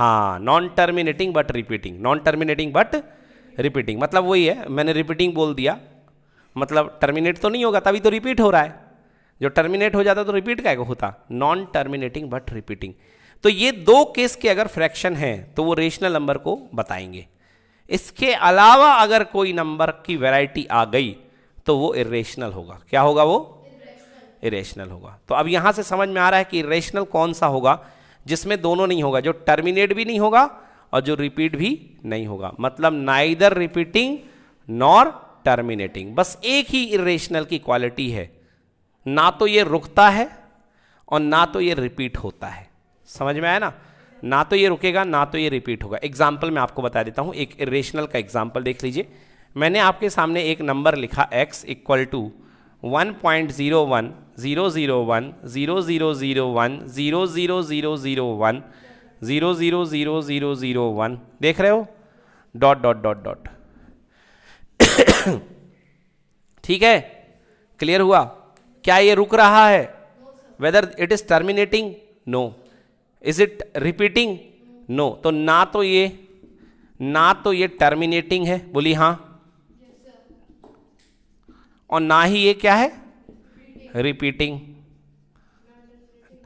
हाँ non terminating but repeating non terminating but repeating मतलब वही है मैंने रिपीटिंग बोल दिया मतलब टर्मिनेट तो नहीं होगा तभी तो रिपीट हो रहा है जो टर्मिनेट हो जाता तो रिपीट का होता नॉन टर्मिनेटिंग बट रिपीटिंग तो ये दो केस के अगर फ्रैक्शन है तो वो रेशनल नंबर को बताएंगे इसके अलावा अगर कोई नंबर की वैरायटी आ गई तो वो इरेशनल होगा क्या होगा वो इरेशनल होगा तो अब यहां से समझ में आ रहा है कि इरेशनल कौन सा होगा जिसमें दोनों नहीं होगा जो टर्मिनेट भी नहीं होगा और जो रिपीट भी नहीं होगा मतलब नाइदर रिपीटिंग नॉर टर्मिनेटिंग बस एक ही इरेशनल की क्वालिटी है ना तो ये रुकता है और ना तो ये रिपीट होता है समझ में आया ना ना तो ये रुकेगा ना तो ये रिपीट होगा एग्जाम्पल मैं आपको बता देता हूँ एक रेशनल का एग्जाम्पल देख लीजिए मैंने आपके सामने एक नंबर लिखा x equal to one point zero one zero zero one zero zero zero one zero zero zero zero one zero zero zero zero zero one देख रहे हो डॉट डॉट डॉट डॉट ठीक है क्लियर हुआ क्या ये रुक रहा है whether it is terminating no is it repeating no तो ना तो ये ना तो ये टर्मिनेटिंग है बोली हां और ना ही ये क्या है रिपीटिंग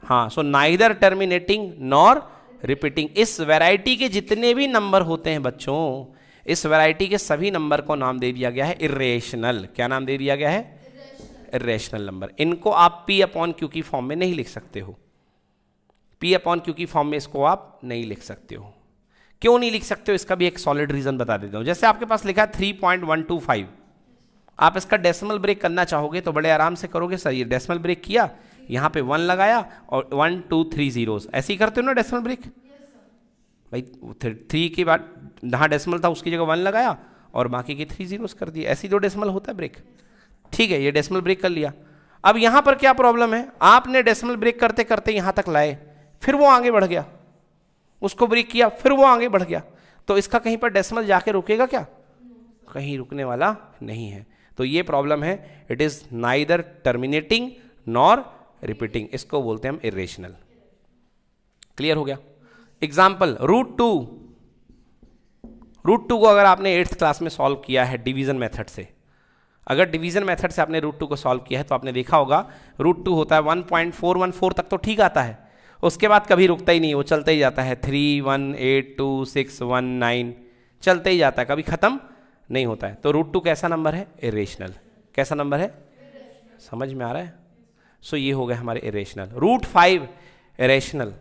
हाँ so neither terminating nor repeating इस वैरायटी के जितने भी नंबर होते हैं बच्चों इस वैरायटी के सभी नंबर को नाम दे दिया गया है इरेशनल क्या नाम दे दिया गया है रेशनल नंबर इनको आप पी अपॉन क्यू की फॉर्म में नहीं लिख सकते हो पी अपॉन क्यू की फॉर्म में इसको आप नहीं लिख सकते हो क्यों नहीं लिख सकते हो इसका भी एक सॉलिड रीजन बता देता हूँ जैसे आपके पास लिखा है three point one two five आप इसका डेसिमल ब्रेक करना चाहोगे तो बड़े आराम से करोगे सर ये डेसिमल ब्रेक किया यहाँ पे वन लगाया और वन टू थ्री जीरोस ऐसे ही करते हो ना डेसिमल ब्रेक भाई थ्री के बाद जहाँ डेसिमल था उसकी जगह वन लगाया और बाकी के थ्री जीरोस कर दिए ऐसे ही दो डेसिमल होता है ब्रेक ठीक है ये डेसिमल ब्रेक कर लिया अब यहां पर क्या प्रॉब्लम है आपने डेसिमल ब्रेक करते करते यहां तक लाए फिर वो आगे बढ़ गया उसको ब्रेक किया फिर वो आगे बढ़ गया तो इसका कहीं पर डेसिमल जाके रुकेगा क्या कहीं रुकने वाला नहीं है तो ये प्रॉब्लम है it is neither terminating nor repeating इसको बोलते हैं हम इरेशनल क्लियर हो गया example root two root two को अगर आपने एट्थ क्लास में सॉल्व किया है डिवीजन मेथड से अगर डिवीजन मेथड से आपने रूट टू को सॉल्व किया है तो आपने देखा होगा रूट टू होता है one point four one four तक तो ठीक आता है उसके बाद कभी रुकता ही नहीं वो चलता ही जाता है three one eight two six one nine चलते ही जाता है कभी ख़त्म नहीं होता है तो रूट टू कैसा नंबर है इरेशनल कैसा नंबर है समझ में आ रहा है सो so, ये हो गए हमारे irrational root five irrational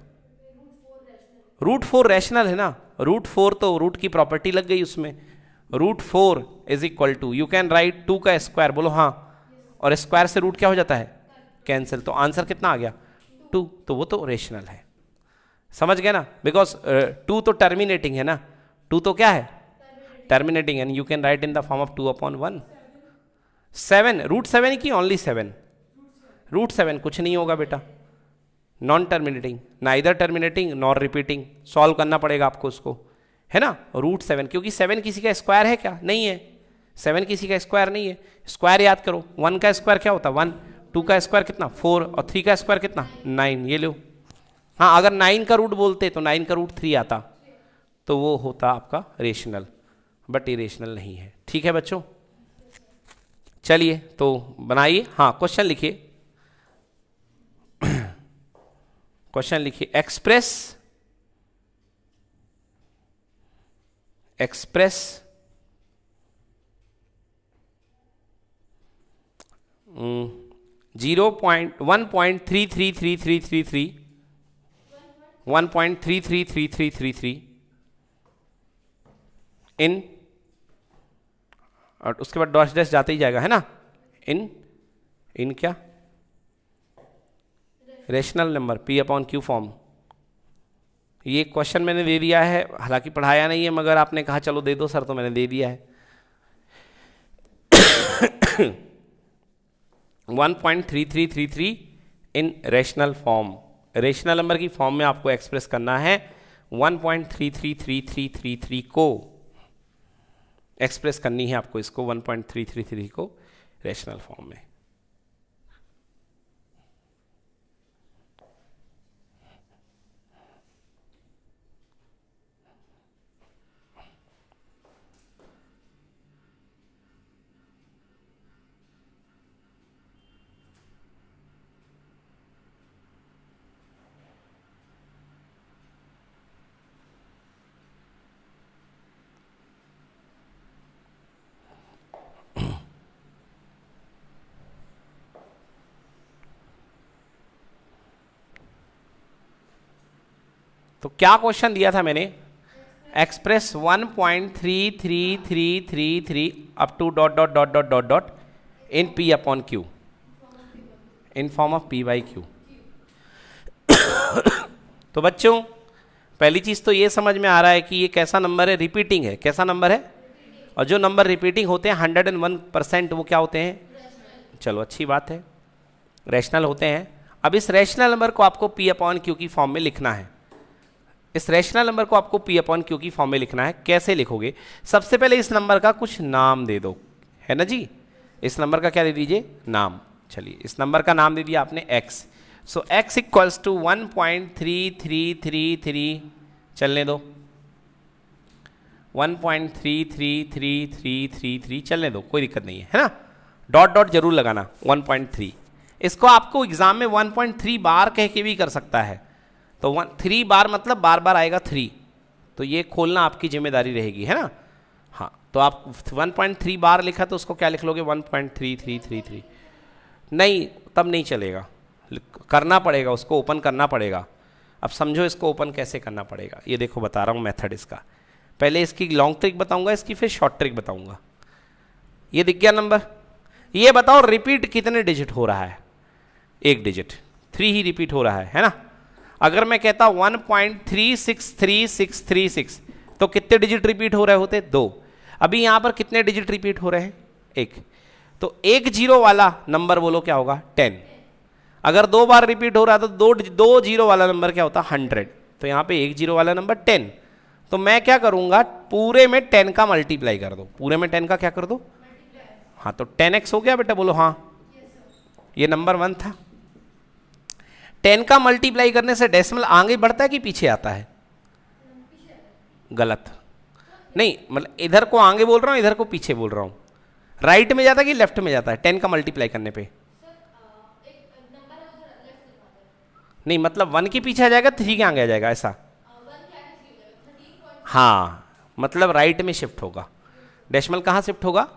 root four rational है ना रूट फोर तो रूट की प्रॉपर्टी लग गई उसमें root four is equal to you can write two का स्क्वायर बोलो हाँ और स्क्वायर से रूट क्या हो जाता है कैंसिल तो आंसर कितना आ गया टू तो वो तो रेशनल है समझ गया ना बिकॉज टू uh, तो टर्मिनेटिंग है ना टू तो क्या है terminating and you can write in the form of two upon one seven root seven की ओनली सेवन रूट सेवन कुछ नहीं होगा बेटा नॉन टर्मिनेटिंग ना इधर टर्मिनेटिंग नॉन रिपीटिंग सॉल्व करना पड़ेगा आपको उसको है ना रूट सेवन क्योंकि सेवन किसी का स्क्वायर है क्या नहीं है सेवन किसी का स्क्वायर नहीं है स्क्वायर याद करो वन का स्क्वायर क्या होता है वन टू का स्क्वायर कितना फोर और थ्री का स्क्वायर कितना नाइन ये लो हाँ अगर नाइन का रूट बोलते तो नाइन का रूट थ्री आता तो वो होता आपका रेशनल बट इरेशनल नहीं है ठीक है बच्चों चलिए तो बनाइए हाँ क्वेश्चन लिखिए क्वेश्चन लिखिए express express zero point one point three three three three three three one point three three three three three three in और उसके बाद डॉस डैश जाते ही जाएगा है ना इन इन क्या rational number P upon q form ये क्वेश्चन मैंने दे दिया है हालांकि पढ़ाया नहीं है मगर आपने कहा चलो दे दो सर तो मैंने दे दिया है 1.3333 in rational form rational number की फॉर्म में आपको एक्सप्रेस करना है 1.333333 को एक्सप्रेस करनी है आपको इसको 1.333 को रेशनल फॉर्म में तो क्या क्वेश्चन दिया था मैंने express one point three three three three three up to dot dot dot dot dot dot in p upon q in form of p by q तो बच्चों पहली चीज़ तो ये समझ में आ रहा है कि ये कैसा नंबर है रिपीटिंग है कैसा नंबर है और जो नंबर रिपीटिंग होते हैं हंड्रेड एंड वन परसेंट वो क्या होते हैं चलो अच्छी बात है रैशनल होते हैं अब इस रैशनल नंबर को आपको पी अपॉन क्यू की फॉर्म में लिखना है इस रैशनल नंबर को आपको पी अपॉन क्यू की फॉर्म में लिखना है कैसे लिखोगे सबसे पहले इस नंबर का कुछ नाम दे दो है ना जी इस नंबर का क्या दे दीजिए नाम चलिए इस नंबर का नाम दे दिया आपने x so x equals to one point three three three three चलने दो one point three three three three three three चलने दो कोई दिक्कत नहीं है है ना डॉट डॉट जरूर लगाना वन पॉइंट थ्री इसको आपको एग्जाम में वन पॉइंट थ्री बार कह के भी कर सकता है तो वन थ्री बार मतलब बार बार आएगा थ्री तो ये खोलना आपकी जिम्मेदारी रहेगी है ना हाँ तो आप 1.3 बार लिखा तो उसको क्या लिख लोगे 1.3333 नहीं तब नहीं चलेगा करना पड़ेगा उसको ओपन करना पड़ेगा अब समझो इसको ओपन कैसे करना पड़ेगा ये देखो बता रहा हूँ मेथड इसका पहले इसकी लॉन्ग ट्रिक बताऊँगा इसकी फिर शॉर्ट ट्रिक बताऊँगा ये दिख गया नंबर ये बताओ रिपीट कितने डिजिट हो रहा है एक डिजिट थ्री ही रिपीट हो रहा है है ना अगर मैं कहता one point three six three six three six तो कितने डिजिट रिपीट हो रहे होते दो अभी यहाँ पर कितने डिजिट रिपीट हो रहे हैं एक तो एक जीरो वाला नंबर बोलो क्या होगा टेन अगर दो बार रिपीट हो रहा था तो दो दो जीरो वाला नंबर क्या होता हंड्रेड तो यहाँ पे एक जीरो वाला नंबर टेन तो मैं क्या करूँगा पूरे में टेन का मल्टीप्लाई कर दो पूरे में टेन का क्या कर दो हाँ तो टेन एक्स हो गया बेटा बोलो हाँ ये नंबर वन था टेन का मल्टीप्लाई करने से डेसिमल आगे बढ़ता है कि पीछे आता है गलत नहीं मतलब इधर को आगे बोल रहा हूँ इधर को पीछे बोल रहा हूँ राइट में जाता है कि लेफ्ट में जाता है टेन का मल्टीप्लाई करने पे नहीं मतलब वन के पीछे आ जाएगा थ्री के आगे आ जाएगा ऐसा हाँ मतलब राइट में शिफ्ट होगा डेसिमल कहाँ शिफ्ट होगा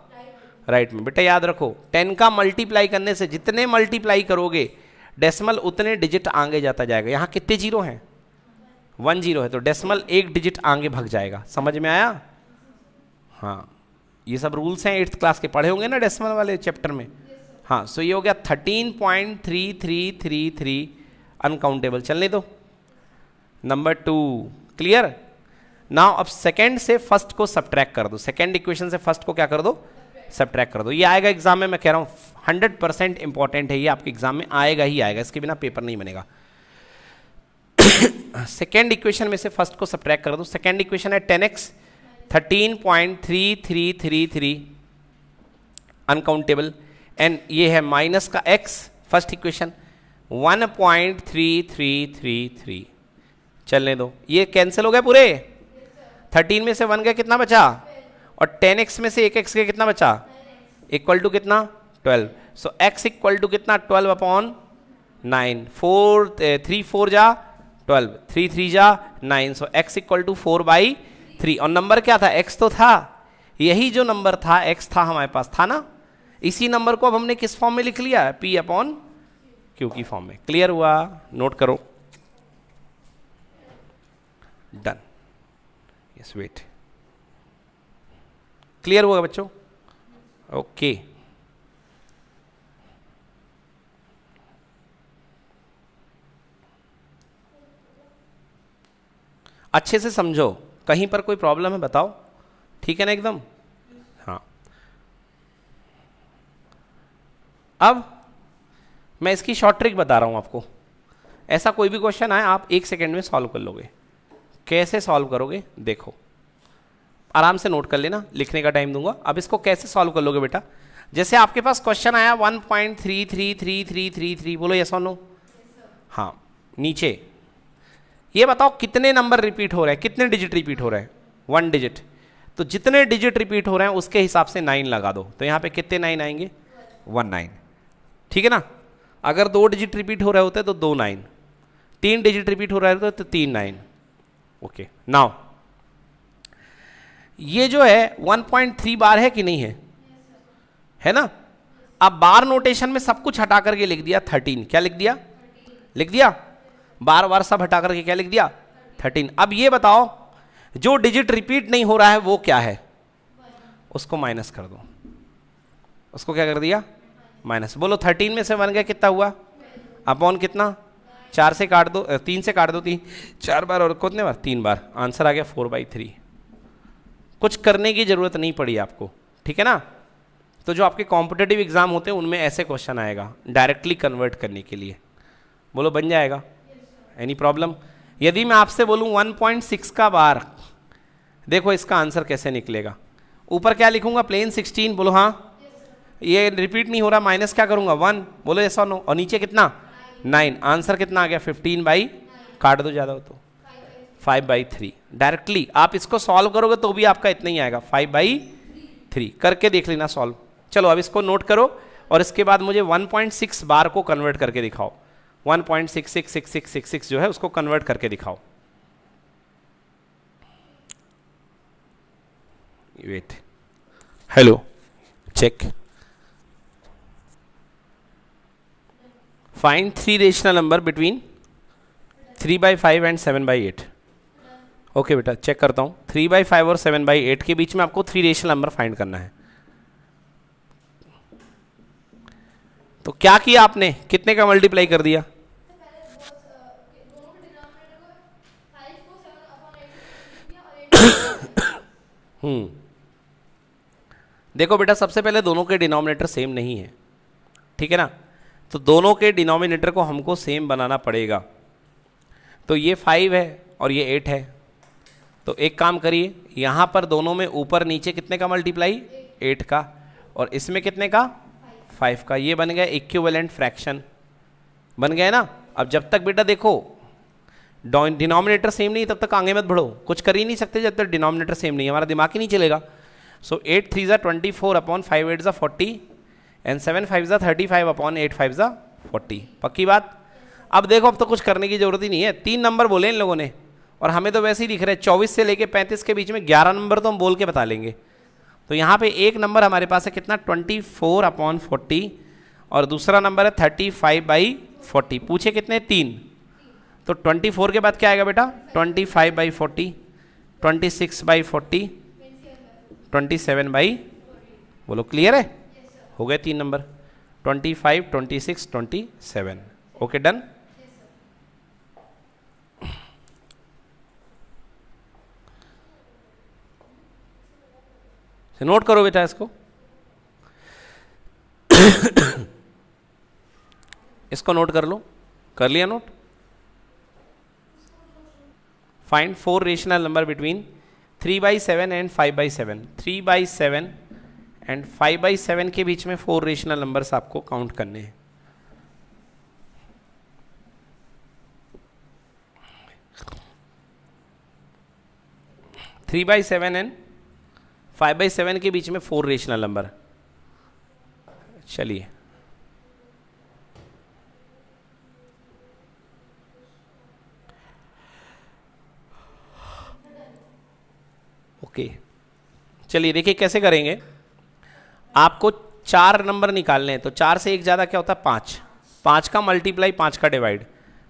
राइट में बेटा याद रखो टेन का मल्टीप्लाई करने से जितने मल्टीप्लाई करोगे डेसिमल उतने डिजिट आगे जाता जाएगा यहाँ कितने जीरो हैं वन जीरो है तो डेसिमल एक डिजिट आगे भग जाएगा समझ में आया हाँ ये सब रूल्स हैं एट्थ क्लास के पढ़े होंगे ना डेसिमल वाले चैप्टर में हाँ सो ये हो गया thirteen point three three three three uncountable चलने दो नंबर टू क्लियर नाउ अब सेकंड से फर्स्ट को सब्ट्रैक्ट कर दो सेकंड इक्वेशन से फर्स्ट को क्या कर दो सब्ट्रैक्ट कर दो ये आएगा एग्जाम में मैं कह रहा हूँ हंड्रेड परसेंट इंपॉर्टेंट है ये आपके एग्जाम में आएगा ही आएगा इसके बिना पेपर नहीं बनेगा सेकेंड इक्वेशन में से फर्स्ट को सब्ट्रैक कर दो सेकेंड इक्वेशन है ten x thirteen point three three three three uncountable and ये है माइनस का x first equation one point three three three three चलने दो ये कैंसिल हो गए पूरे थर्टीन में से वन का कितना बचा और टेन एक्स में से एक एक्स का कितना बचा इक्वल टू कितना twelve so x equal to कितना twelve upon nine four three four जा ट्वेल्व थ्री थ्री जा nine so x equal to four by three और नंबर क्या था एक्स तो था यही जो नंबर था एक्स था हमारे पास था ना इसी नंबर को अब हमने किस फॉर्म में लिख लिया पी अपॉन क्यू की फॉर्म में क्लियर हुआ नोट करो डन यस वेट क्लियर हुआ बच्चों ओके okay. अच्छे से समझो कहीं पर कोई प्रॉब्लम है बताओ ठीक है ना एकदम हाँ अब मैं इसकी शॉर्ट ट्रिक बता रहा हूँ आपको ऐसा कोई भी क्वेश्चन आए आप एक सेकेंड में सॉल्व कर लोगे कैसे सॉल्व करोगे देखो आराम से नोट कर लेना लिखने का टाइम दूंगा अब इसको कैसे सॉल्व कर लोगे बेटा जैसे आपके पास क्वेश्चन आया one point three three three three three three बोलो यस और नो हाँ नीचे ये बताओ कितने नंबर रिपीट हो रहे हैं कितने डिजिट रिपीट हो रहे हैं वन डिजिट तो जितने डिजिट रिपीट हो रहे हैं उसके हिसाब से नाइन लगा दो तो यहाँ पे कितने नाइन आएंगे वन नाइन ठीक है ना अगर दो डिजिट रिपीट हो रहे होते तो दो नाइन तीन डिजिट रिपीट हो रहे होते तो तीन नाइन ओके नाउ ये जो है 1.3 बार है कि नहीं है है ना अब बार नोटेशन में सब कुछ हटा करके लिख दिया 13 क्या लिख दिया लिख दिया बार बार सब हटा करके क्या लिख दिया थर्टीन अब ये बताओ जो डिजिट रिपीट नहीं हो रहा है वो क्या है उसको माइनस कर दो उसको क्या कर दिया माइनस बोलो थर्टीन में से बन गया कितना हुआ अपॉन कितना चार से काट दो तीन से काट दो तीन चार बार और कितने बार तीन बार आंसर आ गया फोर बाई थ्री कुछ करने की ज़रूरत नहीं पड़ी आपको ठीक है ना तो जो आपके कॉम्पिटेटिव एग्ज़ाम होते हैं उनमें ऐसे क्वेश्चन आएगा डायरेक्टली कन्वर्ट करने के लिए बोलो बन जाएगा एनी प्रॉब्लम यदि मैं आपसे बोलूँ 1.6 का बार देखो इसका आंसर कैसे निकलेगा ऊपर क्या लिखूंगा प्लेन 16 बोलो हाँ ये रिपीट नहीं हो रहा माइनस क्या करूँगा वन बोलो ऐसा नो और नीचे कितना नाइन आंसर कितना आ गया फिफ्टीन बाई काट दो ज़्यादा हो तो फाइव बाई थ्री डायरेक्टली आप इसको सॉल्व करोगे तो भी आपका इतना ही आएगा फाइव बाई थ्री करके देख लेना सॉल्व चलो अब इसको नोट करो और इसके बाद मुझे 1.6 बार को कन्वर्ट करके दिखाओ one point six six six six six six जो है उसको कन्वर्ट करके दिखाओ wait hello check find three rational number between three by five and seven by eight okay बेटा चेक करता हूँ थ्री बाई फाइव और सेवन बाई एट के बीच में आपको थ्री रेशनल नंबर फाइंड करना है तो क्या किया आपने कितने का मल्टीप्लाई कर दिया हम्म देखो बेटा सबसे पहले दोनों के डिनोमिनेटर सेम नहीं है ठीक है ना तो दोनों के डिनोमिनेटर को हमको सेम बनाना पड़ेगा तो ये फाइव है और ये एट है तो एक काम करिए यहां पर दोनों में ऊपर नीचे कितने का मल्टीप्लाई एट का और इसमें कितने का फाइव का ये बन गया इक्विवेलेंट फ्रैक्शन बन गया ना अब जब तक बेटा देखो डिनोमिनेटर सेम नहीं तब तक आगे मत बढ़ो कुछ कर ही नहीं सकते जब तक डिनोमिनेटर सेम नहीं हमारा दिमाग ही नहीं चलेगा सो एट थ्री ज़ा twenty four upon five eight ज़ा फोर्टी एंड सेवन फाइव ज़ा thirty five upon eight five ज़ा फोर्टी पक्की बात अब देखो अब तो कुछ करने की ज़रूरत ही नहीं है तीन नंबर बोले इन लोगों ने और हमें तो वैसे ही दिख रहा है चौबीस से लेके पैंतीस के बीच में ग्यारह नंबर तो हम बोल के बता लेंगे तो यहाँ पे एक नंबर हमारे पास है कितना ट्वेंटी फोर अपॉन फोर्टी और दूसरा नंबर है थर्टी फाइव बाई फोर्टी पूछे कितने तीन तो ट्वेंटी फोर के बाद क्या आएगा बेटा twenty five by forty twenty six by forty twenty seven by बोलो क्लियर है हो गए तीन number twenty five twenty six twenty seven okay done से नोट करो बेटा इसको इसको नोट कर लो कर लिया note find four rational number between three by seven and five by seven three by seven and five by seven के बीच में फोर रेशनल नंबर्स आपको काउंट करने हैं three by seven and five by seven के बीच में फोर रेशनल नंबर चलिए ओके चलिए देखिए कैसे करेंगे आपको चार नंबर निकालने हैं तो चार से एक ज़्यादा क्या होता है पांच पांच का मल्टीप्लाई पांच का डिवाइड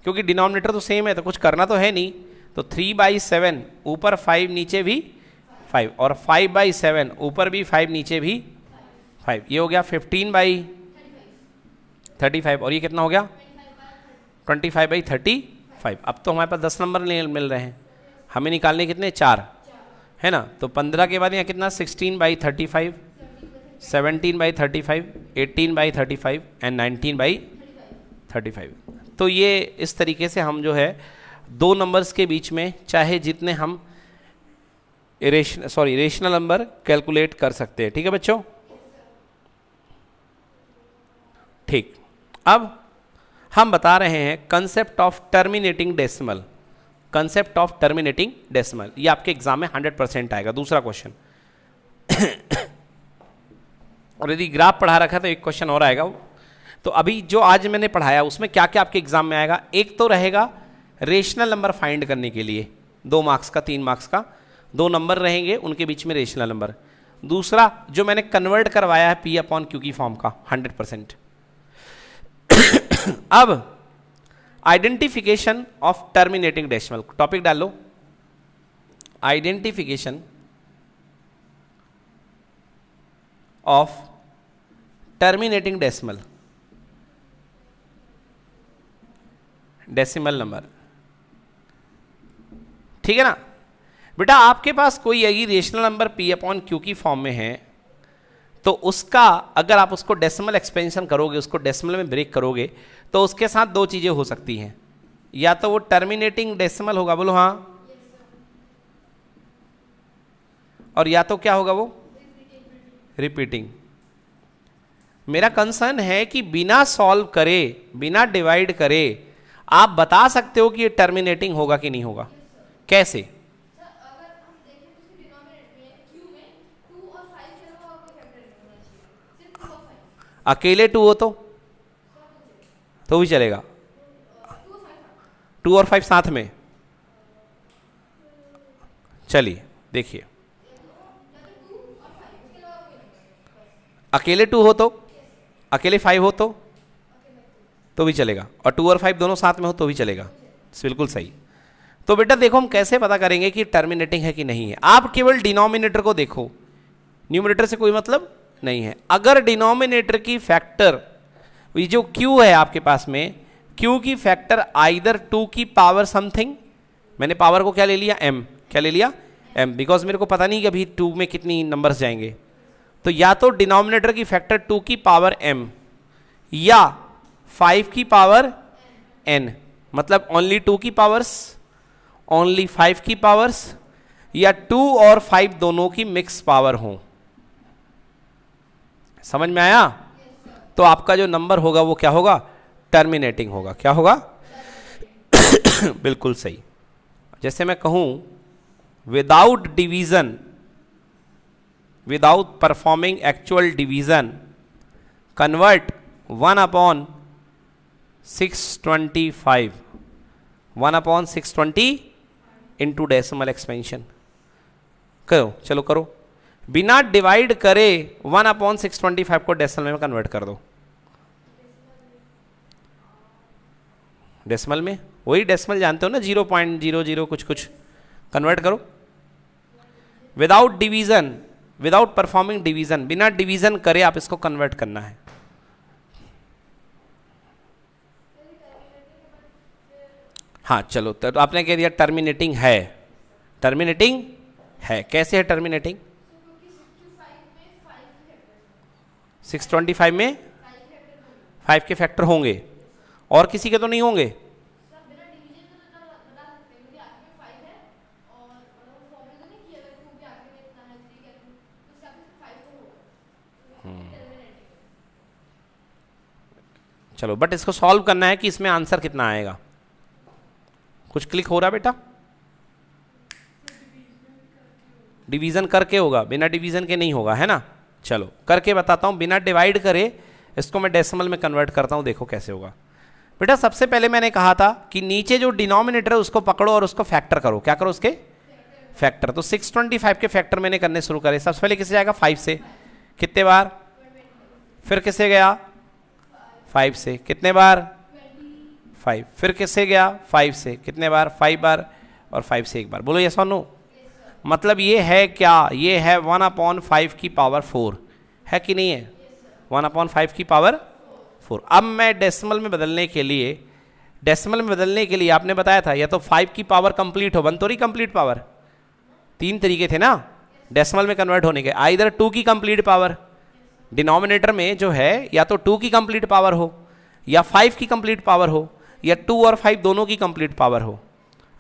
क्योंकि डिनोमिनेटर तो सेम है तो कुछ करना तो है नहीं तो थ्री बाई सेवन ऊपर फाइव नीचे भी फाइव और फाइव बाई सेवन ऊपर भी फाइव नीचे भी फाइव ये हो गया फिफ्टीन बाई थर्टी फाइव और ये कितना हो गया twenty five by thirty five अब तो हमारे पास दस नंबर मिल रहे हैं हमें निकालने कितने चार है ना तो पंद्रह के बाद यहाँ कितना sixteen by thirty five seventeen by thirty five eighteen by thirty five and nineteen by thirty five तो ये इस तरीके से हम जो है दो नंबर्स के बीच में चाहे जितने हम इरेशन सॉरी इरेशनल नंबर कैलकुलेट कर सकते हैं ठीक है बच्चों ठीक अब हम बता रहे हैं concept of terminating decimal concept of terminating decimal ये आपके एग्जाम में 100 परसेंट आएगा दूसरा क्वेश्चन और यदि ग्राफ पढ़ा रखा तो एक क्वेश्चन और आएगा तो अभी जो आज मैंने पढ़ाया उसमें क्या क्या आपके एग्जाम में आएगा एक तो रहेगा रेशनल नंबर फाइंड करने के लिए दो मार्क्स का तीन मार्क्स का दो नंबर रहेंगे उनके बीच में रेशनल नंबर दूसरा जो मैंने कन्वर्ट करवाया है पी अपॉन क्यू की फॉर्म का हंड्रेड परसेंट अब identification of terminating decimal topic डाल लो identification of terminating decimal decimal number ठीक है ना बेटा आपके पास कोई यही rational number P upon Q की फॉर्म में है तो उसका अगर आप उसको डेसिमल एक्सपेंशन करोगे उसको डेसिमल में ब्रेक करोगे तो उसके साथ दो चीज़ें हो सकती हैं या तो वो टर्मिनेटिंग डेसिमल होगा बोलो हाँ और या तो क्या होगा वो रिपीटिंग मेरा कंसर्न है कि बिना सॉल्व करे बिना डिवाइड करे आप बता सकते हो कि ये टर्मिनेटिंग होगा कि नहीं होगा कैसे अकेले टू हो तो तो भी चलेगा टू और फाइव साथ में चलिए देखिए अकेले टू हो तो अकेले फाइव हो तो तो भी चलेगा और टू और फाइव दोनों साथ में हो तो भी चलेगा बिल्कुल सही तो बेटा देखो हम कैसे पता करेंगे कि टर्मिनेटिंग है कि नहीं है आप केवल डिनोमिनेटर को देखो न्यूमिनेटर से कोई मतलब नहीं है अगर डिनोमिनेटर की फैक्टर ये जो क्यू है आपके पास में क्यू की फैक्टर आइदर टू की पावर समथिंग मैंने पावर को क्या ले लिया एम क्या ले लिया एम बिकॉज मेरे को पता नहीं कि अभी टू में कितनी नंबर्स जाएंगे तो या तो डिनोमिनेटर की फैक्टर टू की पावर एम या फाइव की पावर एन मतलब ओनली टू की पावर्स ओनली फाइव की पावर्स या टू और फाइव दोनों की मिक्स पावर हों समझ में आया तो आपका जो नंबर होगा वो क्या होगा टर्मिनेटिंग होगा क्या होगा बिल्कुल सही जैसे मैं कहूं without division without performing actual division convert one upon six twenty five one upon six twenty into decimal expansion करो चलो करो बिना डिवाइड करे one upon six twenty five को डेसिमल में कन्वर्ट कर दो डेसिमल में वही डेसिमल जानते हो ना जीरो पॉइंट जीरो जीरो कुछ कुछ कन्वर्ट करो without division without performing division बिना डिवीजन करे आप इसको कन्वर्ट करना है हाँ चलो तो आपने कह दिया टर्मिनेटिंग है टर्मिनेटिंग है कैसे है टर्मिनेटिंग सिक्स ट्वेंटी फाइव में फाइव के फैक्टर होंगे और किसी के तो नहीं होंगे हम्म। चलो बट इसको सॉल्व करना है कि इसमें आंसर कितना आएगा कुछ क्लिक हो रहा बेटा डिवीजन करके होगा बिना डिवीजन के नहीं होगा है ना चलो करके बताता हूँ बिना डिवाइड करे इसको मैं डेसिमल में कन्वर्ट करता हूँ देखो कैसे होगा बेटा सबसे पहले मैंने कहा था कि नीचे जो डिनोमिनेटर है उसको पकड़ो और उसको फैक्टर करो क्या करो उसके फैक्टर तो 625 के फैक्टर मैंने करने शुरू करे सबसे पहले किसे जाएगा 5 से कितने बार फिर किसे गया 5 से कितने बार 5 फिर किसे गया 5 से कितने बार 5 बार और 5 से एक बार बोलो ये सोनू मतलब ये है क्या ये है वन अपॉन फाइव की पावर फोर है कि नहीं है वन अपॉन फाइव की पावर फोर अब मैं डेसिमल में बदलने के लिए डेसिमल में बदलने के लिए आपने बताया था या तो फाइव की पावर कंप्लीट हो वन तो रही कंप्लीट पावर तीन तरीके थे ना डेसिमल में कन्वर्ट होने के आ इधर टू की कंप्लीट पावर डिनोमिनेटर में जो है या तो टू की कंप्लीट पावर हो या फाइव की कंप्लीट पावर हो या टू और फाइव दोनों की कंप्लीट पावर हो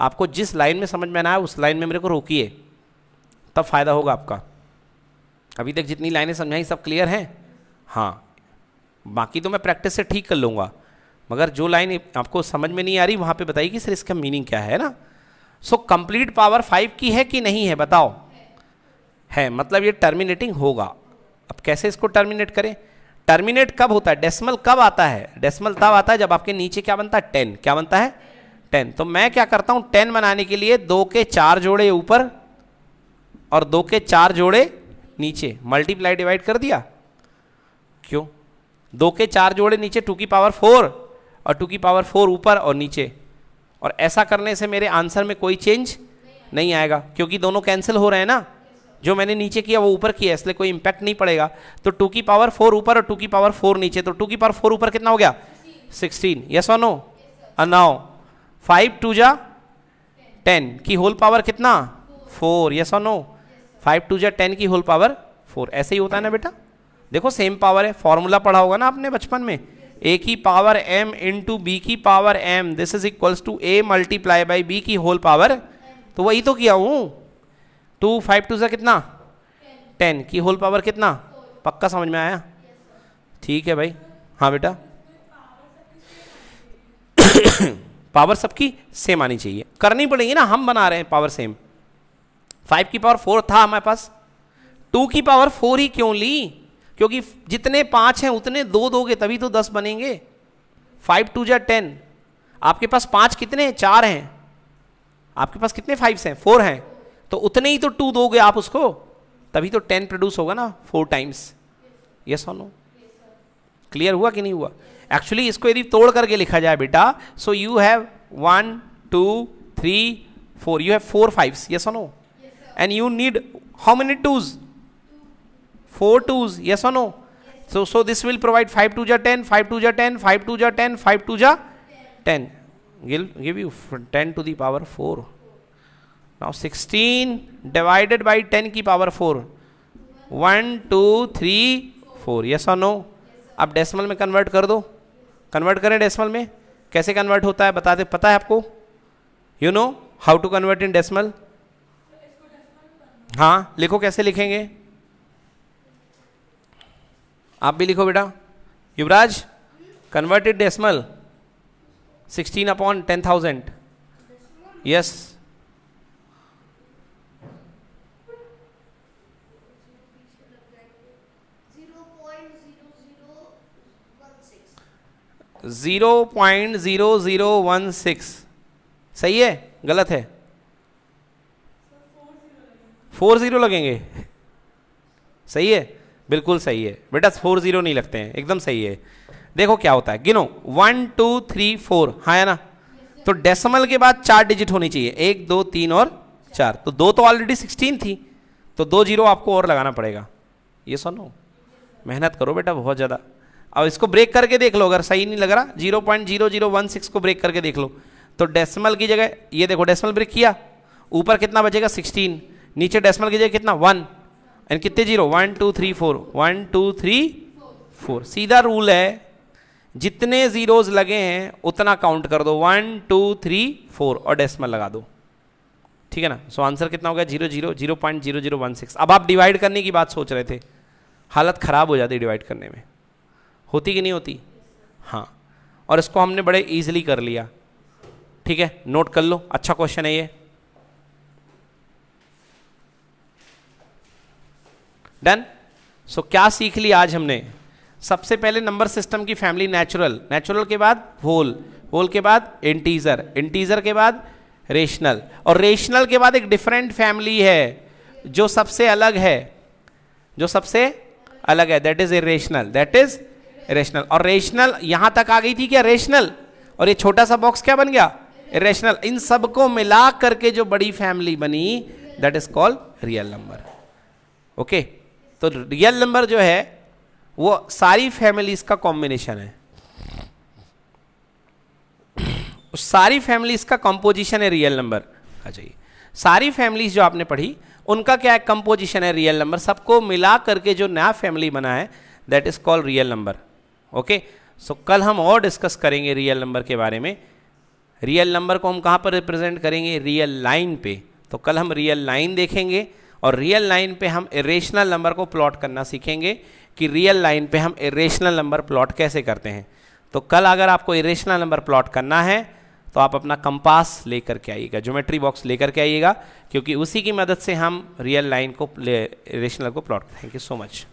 आपको जिस लाइन में समझ में आना है उस लाइन में मेरे को रोकिए तब फ़ायदा होगा आपका अभी तक जितनी लाइनें समझाई सब क्लियर हैं हाँ बाकी तो मैं प्रैक्टिस से ठीक कर लूँगा मगर जो लाइन आपको समझ में नहीं आ रही वहाँ पे बताइए कि सर इसका मीनिंग क्या है ना सो कंप्लीट पावर फाइव की है कि नहीं है बताओ है मतलब ये टर्मिनेटिंग होगा अब कैसे इसको टर्मिनेट करें टर्मिनेट कब होता है डेसिमल कब आता है डेसिमल तब आता है जब आपके नीचे क्या बनता है टेन क्या बनता है टेन तो मैं क्या करता हूँ टेन बनाने के लिए दो के चार जोड़े ऊपर और दो के चार जोड़े नीचे मल्टीप्लाई डिवाइड कर दिया क्यों दो के चार जोड़े नीचे टू की पावर फोर और टू की पावर फोर ऊपर और नीचे और ऐसा करने से मेरे आंसर में कोई चेंज नहीं आएगा क्योंकि दोनों कैंसिल हो रहे हैं ना जो मैंने नीचे किया वो ऊपर किया इसलिए कोई इंपैक्ट नहीं पड़ेगा तो टू की पावर फोर ऊपर और टू की पावर फोर नीचे तो टू की पावर फोर ऊपर कितना हो गया सिक्सटीन यस और नो अनाओ फाइव टू जा टेन की होल पावर कितना फोर यस और नो फाइव टू जै टेन की होल पावर फोर ऐसे ही होता है ना बेटा देखो सेम पावर है फॉर्मूला पढ़ा होगा ना आपने बचपन में ए की पावर एम इंटू बी की power M this is equals to A multiply by B की होल पावर तो वही तो किया हूँ टू फाइव टू सा कितना टेन की होल पावर कितना पक्का समझ में आया ठीक है भाई हाँ बेटा पावर सबकी सेम आनी चाहिए करनी पड़ेगी ना हम बना रहे हैं पावर सेम फाइव की पावर फोर था हमारे पास टू की पावर फोर ही क्यों ली क्योंकि जितने पाँच हैं उतने दो दोगे तभी तो दस बनेंगे फाइव टू जै टेन आपके पास पाँच कितने हैं चार हैं आपके पास कितने फाइव्स हैं फोर हैं तो उतने ही तो टू दोगे आप उसको तभी तो टेन प्रोड्यूस होगा ना फोर टाइम्स यस और नो क्लियर हुआ कि नहीं हुआ एक्चुअली इसको यदि तोड़ करके लिखा जाए बेटा so you have one two three four you have four fives yes और no and you need how many twos? four twos, yes or no? yes. So, so this will provide 5 twos are 10, 5 twos are 10, 5 twos are 10, 5 twos are 10. will give you 10 to the power 4. Now 16 divided by 10 ki power 4. 1, 2, 3, 4. Yes और नो अब डेसिमल में कन्वर्ट कर दो कन्वर्ट करें डेसिमल में कैसे कन्वर्ट होता है बताते पता है आपको you know how to convert in decimal हाँ लिखो कैसे लिखेंगे आप भी लिखो बेटा Yuvraj converted decimal sixteen upon ten thousand yes zero point zero zero one six सही है गलत है फोर ज़ीरो लगेंगे सही है बिल्कुल सही है बेटा फोर ज़ीरो नहीं लगते हैं एकदम सही है देखो क्या होता है गिनो वन टू थ्री फोर हाँ है ना तो डेसिमल के बाद चार डिजिट होनी चाहिए एक दो तीन और चार तो दो तो ऑलरेडी सिक्सटीन थी तो दो जीरो आपको और लगाना पड़ेगा ये सुनो मेहनत करो बेटा बहुत ज़्यादा अब इसको ब्रेक करके देख लो अगर सही नहीं लग रहा zero point zero zero one six को ब्रेक करके देख लो तो डेसिमल की जगह ये देखो डेसिमल ब्रेक किया ऊपर कितना बचेगा सिक्सटीन नीचे डेसिमल कीजिए कितना वन एंड कितने zero one two three four one two three four सीधा रूल है जितने जीरोज लगे हैं उतना काउंट कर दो वन टू थ्री फोर और डेसिमल लगा दो ठीक है ना सो so आंसर कितना हो गया zero zero zero point zero zero one six अब आप डिवाइड करने की बात सोच रहे थे हालत ख़राब हो जाती डिवाइड करने में होती कि नहीं होती हाँ और इसको हमने बड़े ईजिली कर लिया ठीक है नोट कर लो अच्छा क्वेश्चन है ये डन सो क्या सीख ली आज हमने सबसे पहले नंबर सिस्टम की फैमिली नेचुरल नेचुरल के बाद होल होल के बाद इंटीजर इंटीजर के बाद रेशनल और रेशनल के बाद एक डिफरेंट फैमिली है जो सबसे अलग है जो सबसे अलग है that is irrational that is rational और रेशनल यहां तक आ गई थी क्या रेशनल और ये छोटा सा बॉक्स क्या बन गया रेशनल इन सबको मिला करके जो बड़ी फैमिली बनी that is called real number okay तो रियल नंबर जो है वो सारी फैमिलीज का कॉम्बिनेशन है सारी फैमिलीज का कंपोजिशन है रियल नंबर अच्छा ये सारी फैमिलीज जो आपने पढ़ी उनका क्या है कंपोजिशन है रियल नंबर सबको मिला करके जो नया फैमिली बना है that is called real number okay so कल हम और डिस्कस करेंगे रियल नंबर के बारे में रियल नंबर को हम कहाँ पर रिप्रेजेंट करेंगे रियल लाइन पे तो कल हम रियल लाइन देखेंगे और रियल लाइन पे हम इरेशनल नंबर को प्लॉट करना सीखेंगे कि रियल लाइन पे हम इरेशनल नंबर प्लॉट कैसे करते हैं तो कल अगर आपको इरेशनल नंबर प्लॉट करना है तो आप अपना कंपास लेकर के आइएगा ज्योमेट्री बॉक्स लेकर के आइएगा क्योंकि उसी की मदद से हम रियल लाइन को रेशनल को plot thank you so much